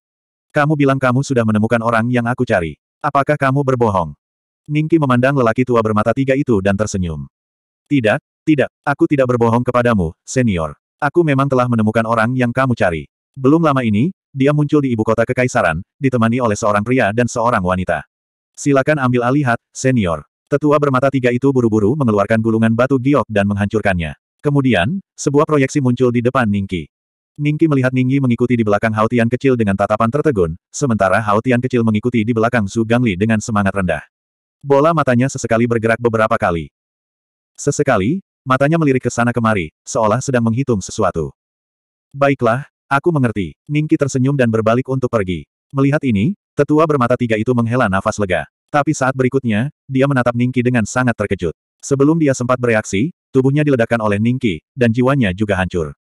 Kamu bilang kamu sudah menemukan orang yang aku cari. Apakah kamu berbohong? Ningki memandang lelaki tua bermata tiga itu dan tersenyum. Tidak, tidak, aku tidak berbohong kepadamu, senior. Aku memang telah menemukan orang yang kamu cari. Belum lama ini, dia muncul di ibu kota kekaisaran, ditemani oleh seorang pria dan seorang wanita. Silakan ambil alihat, senior. Tetua bermata tiga itu buru-buru mengeluarkan gulungan batu giok dan menghancurkannya. Kemudian, sebuah proyeksi muncul di depan Ningki. Ningki melihat Ningyi mengikuti di belakang Hautian kecil dengan tatapan tertegun, sementara Hautian kecil mengikuti di belakang Su Gangli dengan semangat rendah. Bola matanya sesekali bergerak beberapa kali. Sesekali, matanya melirik ke sana kemari, seolah sedang menghitung sesuatu. Baiklah, aku mengerti. Ningki tersenyum dan berbalik untuk pergi. Melihat ini, tetua bermata tiga itu menghela nafas lega. Tapi saat berikutnya, dia menatap Ningki dengan sangat terkejut. Sebelum dia sempat bereaksi, tubuhnya diledakkan oleh Ningki, dan jiwanya juga hancur.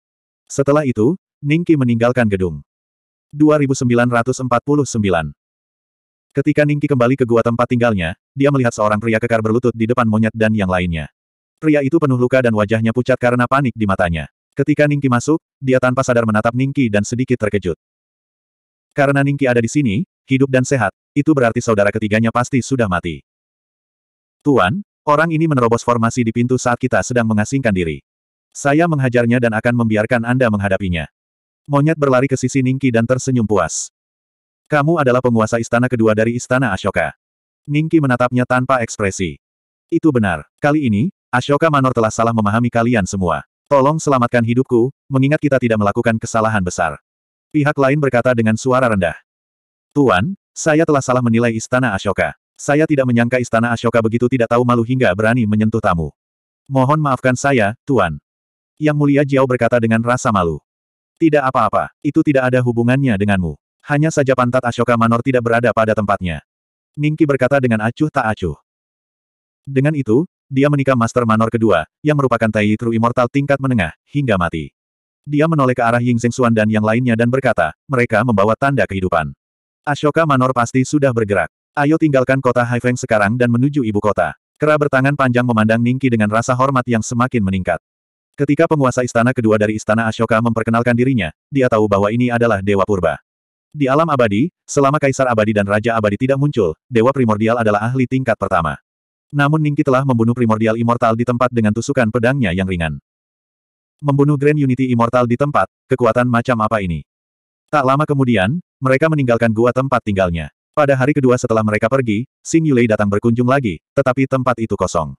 Setelah itu, Ningki meninggalkan gedung. 2949 Ketika Ningki kembali ke gua tempat tinggalnya, dia melihat seorang pria kekar berlutut di depan monyet dan yang lainnya. Pria itu penuh luka dan wajahnya pucat karena panik di matanya. Ketika Ningki masuk, dia tanpa sadar menatap Ningki dan sedikit terkejut. Karena Ningki ada di sini, hidup dan sehat, itu berarti saudara ketiganya pasti sudah mati. Tuan, Orang ini menerobos formasi di pintu saat kita sedang mengasingkan diri. Saya menghajarnya dan akan membiarkan Anda menghadapinya. Monyet berlari ke sisi Ningki dan tersenyum puas. Kamu adalah penguasa istana kedua dari istana Ashoka. Ningki menatapnya tanpa ekspresi. Itu benar. Kali ini, Ashoka Manor telah salah memahami kalian semua. Tolong selamatkan hidupku, mengingat kita tidak melakukan kesalahan besar. Pihak lain berkata dengan suara rendah. Tuan, saya telah salah menilai istana Ashoka. Saya tidak menyangka istana Ashoka begitu tidak tahu malu hingga berani menyentuh tamu. Mohon maafkan saya, Tuan. Yang mulia Jiao berkata dengan rasa malu. Tidak apa-apa, itu tidak ada hubungannya denganmu. Hanya saja pantat Ashoka Manor tidak berada pada tempatnya. Ningki berkata dengan acuh tak acuh. Dengan itu, dia menikah Master Manor kedua, yang merupakan Tai True Immortal tingkat menengah, hingga mati. Dia menoleh ke arah Ying Xuan dan yang lainnya dan berkata, mereka membawa tanda kehidupan. Ashoka Manor pasti sudah bergerak. Ayo tinggalkan kota Haifeng sekarang dan menuju ibu kota. Kera bertangan panjang memandang Ningki dengan rasa hormat yang semakin meningkat. Ketika penguasa istana kedua dari istana Ashoka memperkenalkan dirinya, dia tahu bahwa ini adalah Dewa Purba. Di alam abadi, selama Kaisar abadi dan Raja abadi tidak muncul, Dewa Primordial adalah ahli tingkat pertama. Namun Ningki telah membunuh Primordial Immortal di tempat dengan tusukan pedangnya yang ringan. Membunuh Grand Unity Immortal di tempat, kekuatan macam apa ini? Tak lama kemudian, mereka meninggalkan gua tempat tinggalnya. Pada hari kedua setelah mereka pergi, Xing Yulei datang berkunjung lagi, tetapi tempat itu kosong.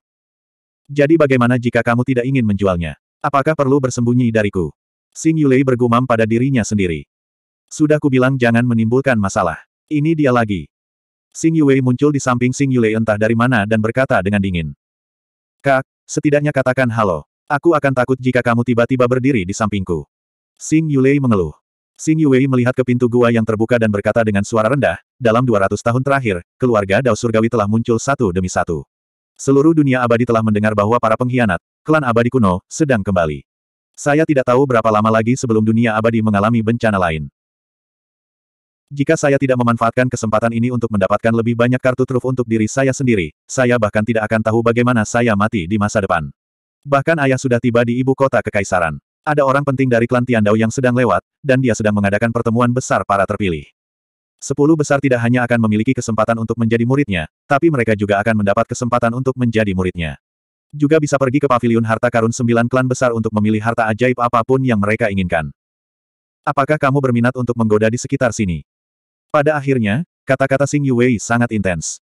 Jadi bagaimana jika kamu tidak ingin menjualnya? Apakah perlu bersembunyi dariku? Xing Yulei bergumam pada dirinya sendiri. Sudah kubilang jangan menimbulkan masalah. Ini dia lagi. Xing Yulei muncul di samping Xing Yulei entah dari mana dan berkata dengan dingin. Kak, setidaknya katakan halo. Aku akan takut jika kamu tiba-tiba berdiri di sampingku. Xing Yulei mengeluh. Xing Yuwei melihat ke pintu gua yang terbuka dan berkata dengan suara rendah, dalam 200 tahun terakhir, keluarga Dao Surgawi telah muncul satu demi satu. Seluruh dunia abadi telah mendengar bahwa para pengkhianat, klan abadi kuno, sedang kembali. Saya tidak tahu berapa lama lagi sebelum dunia abadi mengalami bencana lain. Jika saya tidak memanfaatkan kesempatan ini untuk mendapatkan lebih banyak kartu truf untuk diri saya sendiri, saya bahkan tidak akan tahu bagaimana saya mati di masa depan. Bahkan ayah sudah tiba di ibu kota kekaisaran. Ada orang penting dari klan Tiandao yang sedang lewat, dan dia sedang mengadakan pertemuan besar para terpilih. Sepuluh besar tidak hanya akan memiliki kesempatan untuk menjadi muridnya, tapi mereka juga akan mendapat kesempatan untuk menjadi muridnya. Juga bisa pergi ke paviliun harta karun sembilan klan besar untuk memilih harta ajaib apapun yang mereka inginkan. Apakah kamu berminat untuk menggoda di sekitar sini? Pada akhirnya, kata-kata Sing Yuei sangat intens.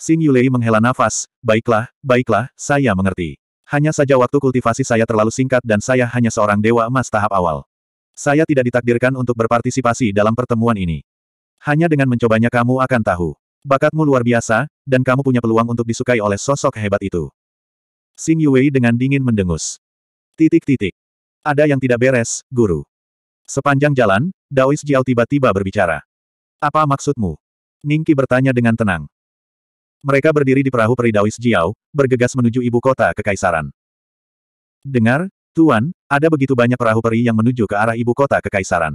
Sing Yulei menghela nafas, baiklah, baiklah, saya mengerti. Hanya saja waktu kultivasi saya terlalu singkat dan saya hanya seorang dewa emas tahap awal. Saya tidak ditakdirkan untuk berpartisipasi dalam pertemuan ini. Hanya dengan mencobanya kamu akan tahu. Bakatmu luar biasa, dan kamu punya peluang untuk disukai oleh sosok hebat itu. Xing Yue dengan dingin mendengus. Titik-titik. Ada yang tidak beres, guru. Sepanjang jalan, Daois Jiao tiba-tiba berbicara. Apa maksudmu? Ningki bertanya dengan tenang. Mereka berdiri di perahu peri Peridawis Jiao, bergegas menuju ibu kota kekaisaran. Dengar, Tuan, ada begitu banyak perahu peri yang menuju ke arah ibu kota kekaisaran.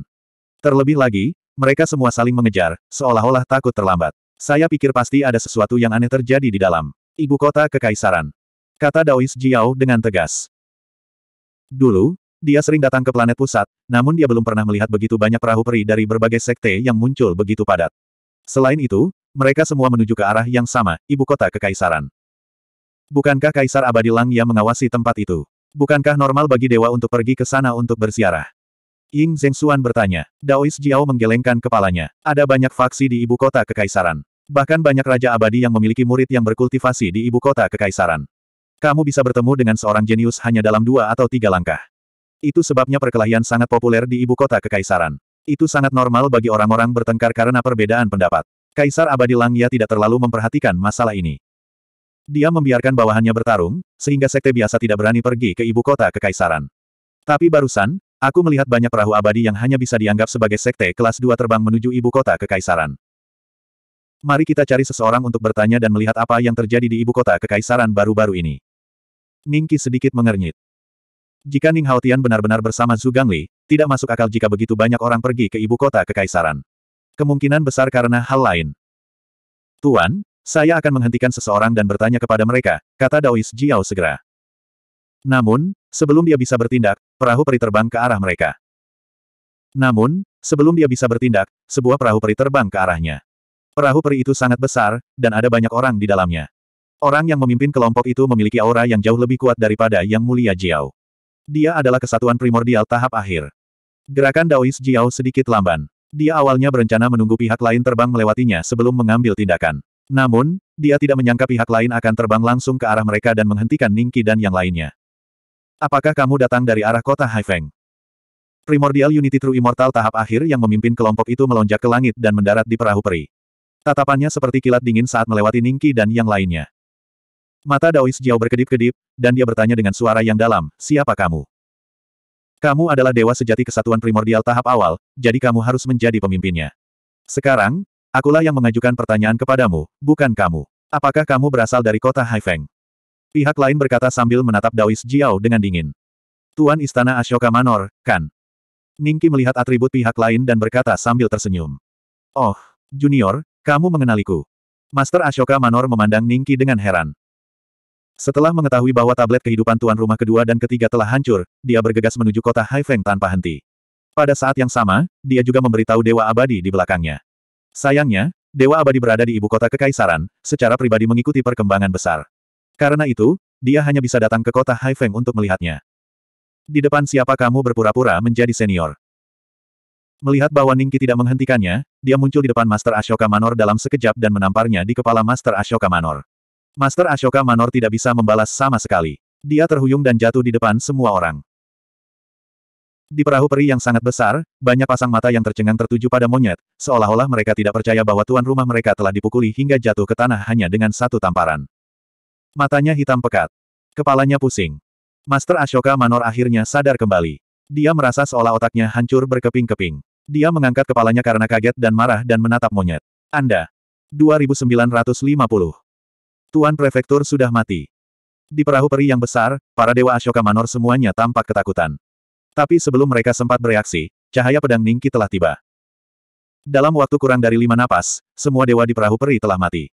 Terlebih lagi, mereka semua saling mengejar, seolah-olah takut terlambat. Saya pikir pasti ada sesuatu yang aneh terjadi di dalam. Ibu kota kekaisaran. Kata Daois Jiao dengan tegas. Dulu, dia sering datang ke planet pusat, namun dia belum pernah melihat begitu banyak perahu peri dari berbagai sekte yang muncul begitu padat. Selain itu, mereka semua menuju ke arah yang sama, ibu kota kekaisaran. Bukankah Kaisar Abadi lang yang mengawasi tempat itu? Bukankah normal bagi dewa untuk pergi ke sana untuk bersiarah? Ying Zhengxuan bertanya. Daois Jiao menggelengkan kepalanya. Ada banyak faksi di ibu kota kekaisaran. Bahkan banyak raja abadi yang memiliki murid yang berkultivasi di ibu kota kekaisaran. Kamu bisa bertemu dengan seorang jenius hanya dalam dua atau tiga langkah. Itu sebabnya perkelahian sangat populer di ibu kota kekaisaran. Itu sangat normal bagi orang-orang bertengkar karena perbedaan pendapat. Kaisar Abadi Langya tidak terlalu memperhatikan masalah ini. Dia membiarkan bawahannya bertarung, sehingga sekte biasa tidak berani pergi ke ibu kota kekaisaran. Tapi barusan, aku melihat banyak perahu abadi yang hanya bisa dianggap sebagai sekte kelas 2 terbang menuju ibu kota kekaisaran. Mari kita cari seseorang untuk bertanya dan melihat apa yang terjadi di ibu kota kekaisaran baru-baru ini. Ningki sedikit mengernyit. Jika Ning Haotian benar-benar bersama Zhu Gangli, tidak masuk akal jika begitu banyak orang pergi ke ibu kota kekaisaran. Kemungkinan besar karena hal lain. Tuan, saya akan menghentikan seseorang dan bertanya kepada mereka, kata Daois Jiao segera. Namun, sebelum dia bisa bertindak, perahu peri terbang ke arah mereka. Namun, sebelum dia bisa bertindak, sebuah perahu peri terbang ke arahnya. Perahu peri itu sangat besar, dan ada banyak orang di dalamnya. Orang yang memimpin kelompok itu memiliki aura yang jauh lebih kuat daripada Yang Mulia Jiao. Dia adalah kesatuan primordial tahap akhir. Gerakan Daois Jiao sedikit lamban. Dia awalnya berencana menunggu pihak lain terbang melewatinya sebelum mengambil tindakan. Namun, dia tidak menyangka pihak lain akan terbang langsung ke arah mereka dan menghentikan Ningki dan yang lainnya. Apakah kamu datang dari arah kota Haifeng? Primordial Unity True Immortal tahap akhir yang memimpin kelompok itu melonjak ke langit dan mendarat di perahu peri. Tatapannya seperti kilat dingin saat melewati Ningki dan yang lainnya. Mata Daois Jiao berkedip-kedip, dan dia bertanya dengan suara yang dalam, siapa kamu? Kamu adalah dewa sejati kesatuan primordial tahap awal, jadi kamu harus menjadi pemimpinnya. Sekarang, akulah yang mengajukan pertanyaan kepadamu, bukan kamu. Apakah kamu berasal dari kota Haifeng? Pihak lain berkata sambil menatap Daois Jiao dengan dingin. Tuan Istana Ashoka Manor, kan? Ningki melihat atribut pihak lain dan berkata sambil tersenyum. Oh, Junior, kamu mengenaliku. Master Ashoka Manor memandang Ningki dengan heran. Setelah mengetahui bahwa tablet kehidupan tuan rumah kedua dan ketiga telah hancur, dia bergegas menuju kota Haifeng tanpa henti. Pada saat yang sama, dia juga memberitahu Dewa Abadi di belakangnya. Sayangnya, Dewa Abadi berada di ibu kota Kekaisaran, secara pribadi mengikuti perkembangan besar. Karena itu, dia hanya bisa datang ke kota Haifeng untuk melihatnya. Di depan siapa kamu berpura-pura menjadi senior? Melihat bahwa Ningki tidak menghentikannya, dia muncul di depan Master Ashoka Manor dalam sekejap dan menamparnya di kepala Master Ashoka Manor. Master Ashoka Manor tidak bisa membalas sama sekali. Dia terhuyung dan jatuh di depan semua orang. Di perahu peri yang sangat besar, banyak pasang mata yang tercengang tertuju pada monyet, seolah-olah mereka tidak percaya bahwa tuan rumah mereka telah dipukuli hingga jatuh ke tanah hanya dengan satu tamparan. Matanya hitam pekat. Kepalanya pusing. Master Ashoka Manor akhirnya sadar kembali. Dia merasa seolah otaknya hancur berkeping-keping. Dia mengangkat kepalanya karena kaget dan marah dan menatap monyet. Anda. 2950 Tuan Prefektur sudah mati. Di perahu peri yang besar, para Dewa Ashoka Manor semuanya tampak ketakutan. Tapi sebelum mereka sempat bereaksi, cahaya pedang Ningki telah tiba. Dalam waktu kurang dari lima napas, semua dewa di perahu peri telah mati.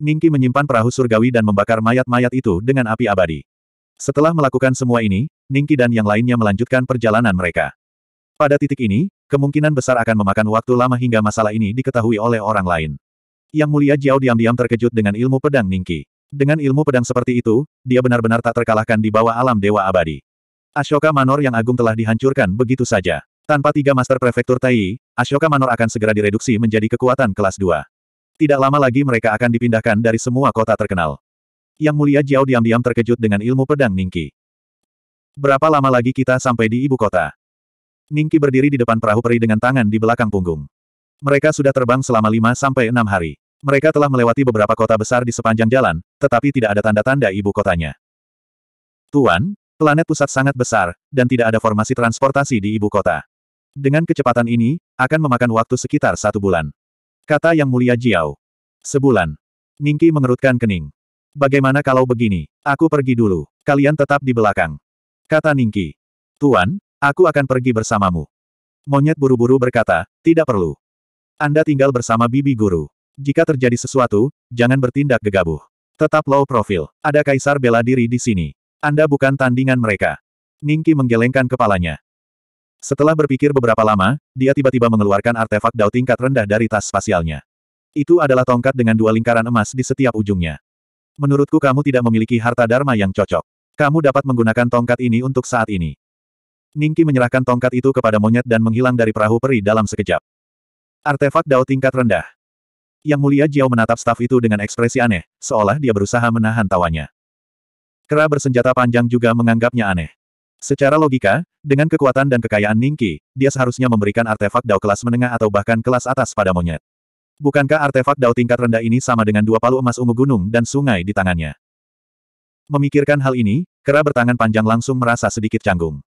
Ningki menyimpan perahu surgawi dan membakar mayat-mayat itu dengan api abadi. Setelah melakukan semua ini, Ningki dan yang lainnya melanjutkan perjalanan mereka. Pada titik ini, kemungkinan besar akan memakan waktu lama hingga masalah ini diketahui oleh orang lain. Yang mulia Jiao diam-diam terkejut dengan ilmu pedang Ningki. Dengan ilmu pedang seperti itu, dia benar-benar tak terkalahkan di bawah alam Dewa Abadi. Ashoka Manor yang agung telah dihancurkan begitu saja. Tanpa tiga Master Prefektur Tai, Ashoka Manor akan segera direduksi menjadi kekuatan kelas 2. Tidak lama lagi mereka akan dipindahkan dari semua kota terkenal. Yang mulia Jiao diam-diam terkejut dengan ilmu pedang Ningki. Berapa lama lagi kita sampai di ibu kota? Ningki berdiri di depan perahu peri dengan tangan di belakang punggung. Mereka sudah terbang selama lima sampai enam hari. Mereka telah melewati beberapa kota besar di sepanjang jalan, tetapi tidak ada tanda-tanda ibu kotanya. Tuan, planet pusat sangat besar, dan tidak ada formasi transportasi di ibu kota. Dengan kecepatan ini, akan memakan waktu sekitar satu bulan. Kata Yang Mulia Jiao. Sebulan. Ningki mengerutkan kening. Bagaimana kalau begini? Aku pergi dulu. Kalian tetap di belakang. Kata Ningki. Tuan, aku akan pergi bersamamu. Monyet buru-buru berkata, tidak perlu. Anda tinggal bersama bibi guru. Jika terjadi sesuatu, jangan bertindak gegabah. Tetap low profile. Ada kaisar bela diri di sini. Anda bukan tandingan mereka. Ningki menggelengkan kepalanya. Setelah berpikir beberapa lama, dia tiba-tiba mengeluarkan artefak dao tingkat rendah dari tas spasialnya. Itu adalah tongkat dengan dua lingkaran emas di setiap ujungnya. Menurutku kamu tidak memiliki harta dharma yang cocok. Kamu dapat menggunakan tongkat ini untuk saat ini. Ningki menyerahkan tongkat itu kepada monyet dan menghilang dari perahu peri dalam sekejap. Artefak Dao tingkat rendah. Yang mulia Jiao menatap staf itu dengan ekspresi aneh, seolah dia berusaha menahan tawanya. Kera bersenjata panjang juga menganggapnya aneh. Secara logika, dengan kekuatan dan kekayaan Ningki, dia seharusnya memberikan artefak Dao kelas menengah atau bahkan kelas atas pada monyet. Bukankah artefak Dao tingkat rendah ini sama dengan dua palu emas ungu gunung dan sungai di tangannya? Memikirkan hal ini, Kera bertangan panjang langsung merasa sedikit canggung.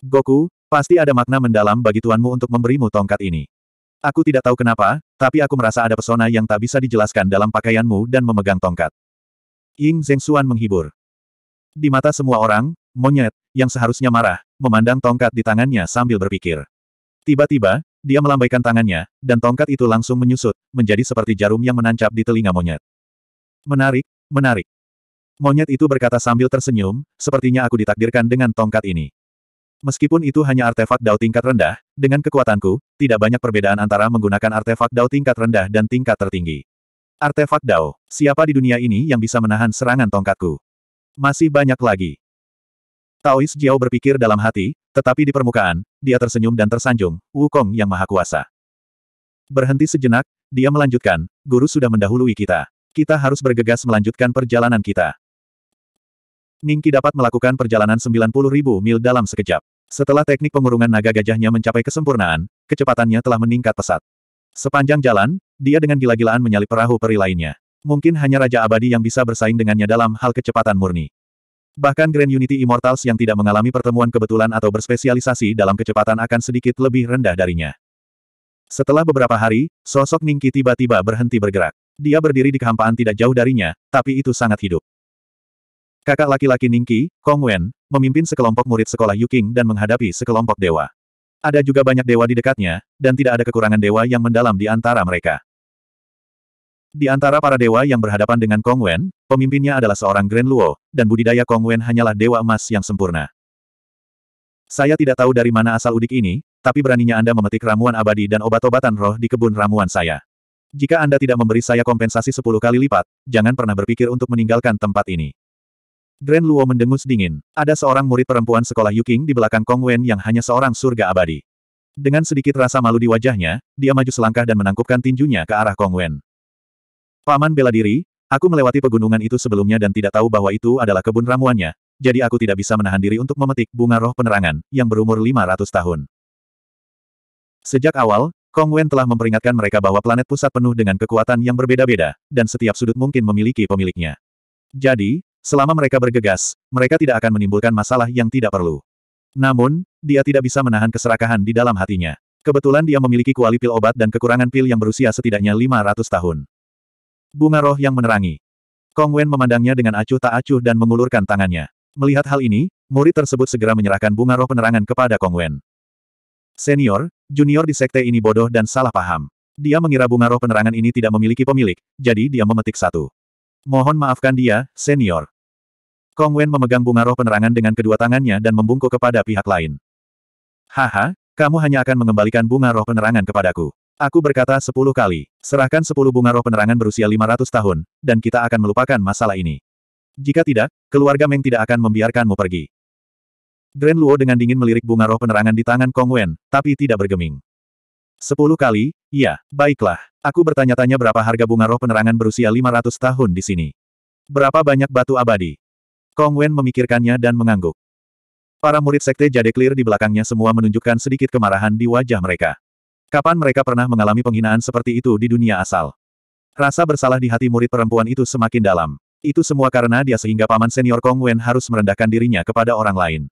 Goku, pasti ada makna mendalam bagi tuanmu untuk memberimu tongkat ini. Aku tidak tahu kenapa, tapi aku merasa ada pesona yang tak bisa dijelaskan dalam pakaianmu dan memegang tongkat. Ying Xuan menghibur. Di mata semua orang, monyet, yang seharusnya marah, memandang tongkat di tangannya sambil berpikir. Tiba-tiba, dia melambaikan tangannya, dan tongkat itu langsung menyusut, menjadi seperti jarum yang menancap di telinga monyet. Menarik, menarik. Monyet itu berkata sambil tersenyum, sepertinya aku ditakdirkan dengan tongkat ini. Meskipun itu hanya artefak dao tingkat rendah, dengan kekuatanku, tidak banyak perbedaan antara menggunakan artefak dao tingkat rendah dan tingkat tertinggi. Artefak dao, siapa di dunia ini yang bisa menahan serangan tongkatku? Masih banyak lagi. Taois Jiao berpikir dalam hati, tetapi di permukaan, dia tersenyum dan tersanjung, Wukong yang maha kuasa. Berhenti sejenak, dia melanjutkan, guru sudah mendahului kita. Kita harus bergegas melanjutkan perjalanan kita. Ningki dapat melakukan perjalanan 90.000 mil dalam sekejap. Setelah teknik pengurungan naga gajahnya mencapai kesempurnaan, kecepatannya telah meningkat pesat. Sepanjang jalan, dia dengan gila-gilaan menyalip perahu peri lainnya. Mungkin hanya Raja Abadi yang bisa bersaing dengannya dalam hal kecepatan murni. Bahkan Grand Unity Immortals yang tidak mengalami pertemuan kebetulan atau berspesialisasi dalam kecepatan akan sedikit lebih rendah darinya. Setelah beberapa hari, sosok Ningki tiba-tiba berhenti bergerak. Dia berdiri di kehampaan tidak jauh darinya, tapi itu sangat hidup. Kakak laki-laki Ningki, Kong Wen, memimpin sekelompok murid sekolah Yuking dan menghadapi sekelompok dewa. Ada juga banyak dewa di dekatnya, dan tidak ada kekurangan dewa yang mendalam di antara mereka. Di antara para dewa yang berhadapan dengan Kong Wen, pemimpinnya adalah seorang Grand Luo, dan budidaya Kong Wen hanyalah dewa emas yang sempurna. Saya tidak tahu dari mana asal udik ini, tapi beraninya Anda memetik ramuan abadi dan obat-obatan roh di kebun ramuan saya. Jika Anda tidak memberi saya kompensasi sepuluh kali lipat, jangan pernah berpikir untuk meninggalkan tempat ini. Dren Luo mendengus dingin. Ada seorang murid perempuan sekolah Yuking di belakang Kong Wen yang hanya seorang surga abadi. Dengan sedikit rasa malu di wajahnya, dia maju selangkah dan menangkupkan tinjunya ke arah Kong Wen. Paman bela diri, aku melewati pegunungan itu sebelumnya dan tidak tahu bahwa itu adalah kebun ramuannya, jadi aku tidak bisa menahan diri untuk memetik bunga roh penerangan, yang berumur 500 tahun. Sejak awal, Kong Wen telah memperingatkan mereka bahwa planet pusat penuh dengan kekuatan yang berbeda-beda, dan setiap sudut mungkin memiliki pemiliknya. Jadi, Selama mereka bergegas, mereka tidak akan menimbulkan masalah yang tidak perlu. Namun, dia tidak bisa menahan keserakahan di dalam hatinya. Kebetulan dia memiliki kuali pil obat dan kekurangan pil yang berusia setidaknya 500 tahun. Bunga roh yang menerangi. Kong Wen memandangnya dengan acuh tak acuh dan mengulurkan tangannya. Melihat hal ini, murid tersebut segera menyerahkan bunga roh penerangan kepada Kong Wen. Senior, junior di sekte ini bodoh dan salah paham. Dia mengira bunga roh penerangan ini tidak memiliki pemilik, jadi dia memetik satu. Mohon maafkan dia, senior. Kong Wen memegang bunga roh penerangan dengan kedua tangannya dan membungkuk kepada pihak lain. Haha, kamu hanya akan mengembalikan bunga roh penerangan kepadaku. Aku berkata sepuluh kali, serahkan sepuluh bunga roh penerangan berusia lima ratus tahun, dan kita akan melupakan masalah ini. Jika tidak, keluarga Meng tidak akan membiarkanmu pergi. Grand Luo dengan dingin melirik bunga roh penerangan di tangan Kong Wen, tapi tidak bergeming. Sepuluh kali, iya, baiklah. Aku bertanya-tanya berapa harga bunga roh penerangan berusia lima ratus tahun di sini. Berapa banyak batu abadi? Kong Wen memikirkannya dan mengangguk. Para murid sekte Jade Clear di belakangnya semua menunjukkan sedikit kemarahan di wajah mereka. Kapan mereka pernah mengalami penghinaan seperti itu di dunia asal? Rasa bersalah di hati murid perempuan itu semakin dalam. Itu semua karena dia sehingga paman senior Kong Wen harus merendahkan dirinya kepada orang lain.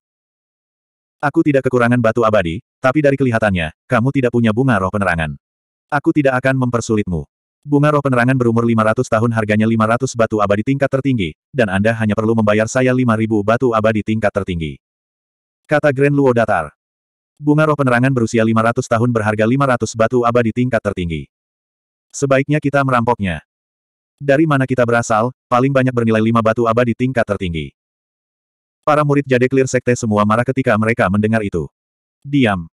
Aku tidak kekurangan batu abadi, tapi dari kelihatannya, kamu tidak punya bunga roh penerangan. Aku tidak akan mempersulitmu. Bunga roh penerangan berumur 500 tahun harganya 500 batu abadi tingkat tertinggi, dan Anda hanya perlu membayar saya 5000 batu abadi tingkat tertinggi. Kata Grand Luo Datar. Bunga roh penerangan berusia 500 tahun berharga 500 batu abadi tingkat tertinggi. Sebaiknya kita merampoknya. Dari mana kita berasal, paling banyak bernilai 5 batu abadi tingkat tertinggi. Para murid Jade Clear Sekte semua marah ketika mereka mendengar itu. Diam.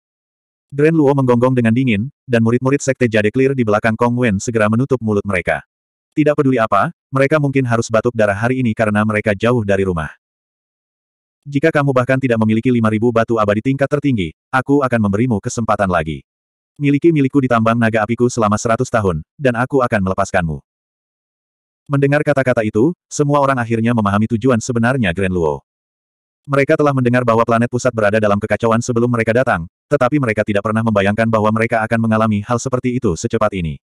Dren Luo menggonggong dengan dingin, dan murid-murid sekte Jade Clear di belakang Kong Wen segera menutup mulut mereka. Tidak peduli apa, mereka mungkin harus batuk darah hari ini karena mereka jauh dari rumah. Jika kamu bahkan tidak memiliki 5.000 batu abadi tingkat tertinggi, aku akan memberimu kesempatan lagi. Miliki milikku di tambang naga apiku selama 100 tahun, dan aku akan melepaskanmu. Mendengar kata-kata itu, semua orang akhirnya memahami tujuan sebenarnya Grand Luo. Mereka telah mendengar bahwa planet pusat berada dalam kekacauan sebelum mereka datang, tetapi mereka tidak pernah membayangkan bahwa mereka akan mengalami hal seperti itu secepat ini.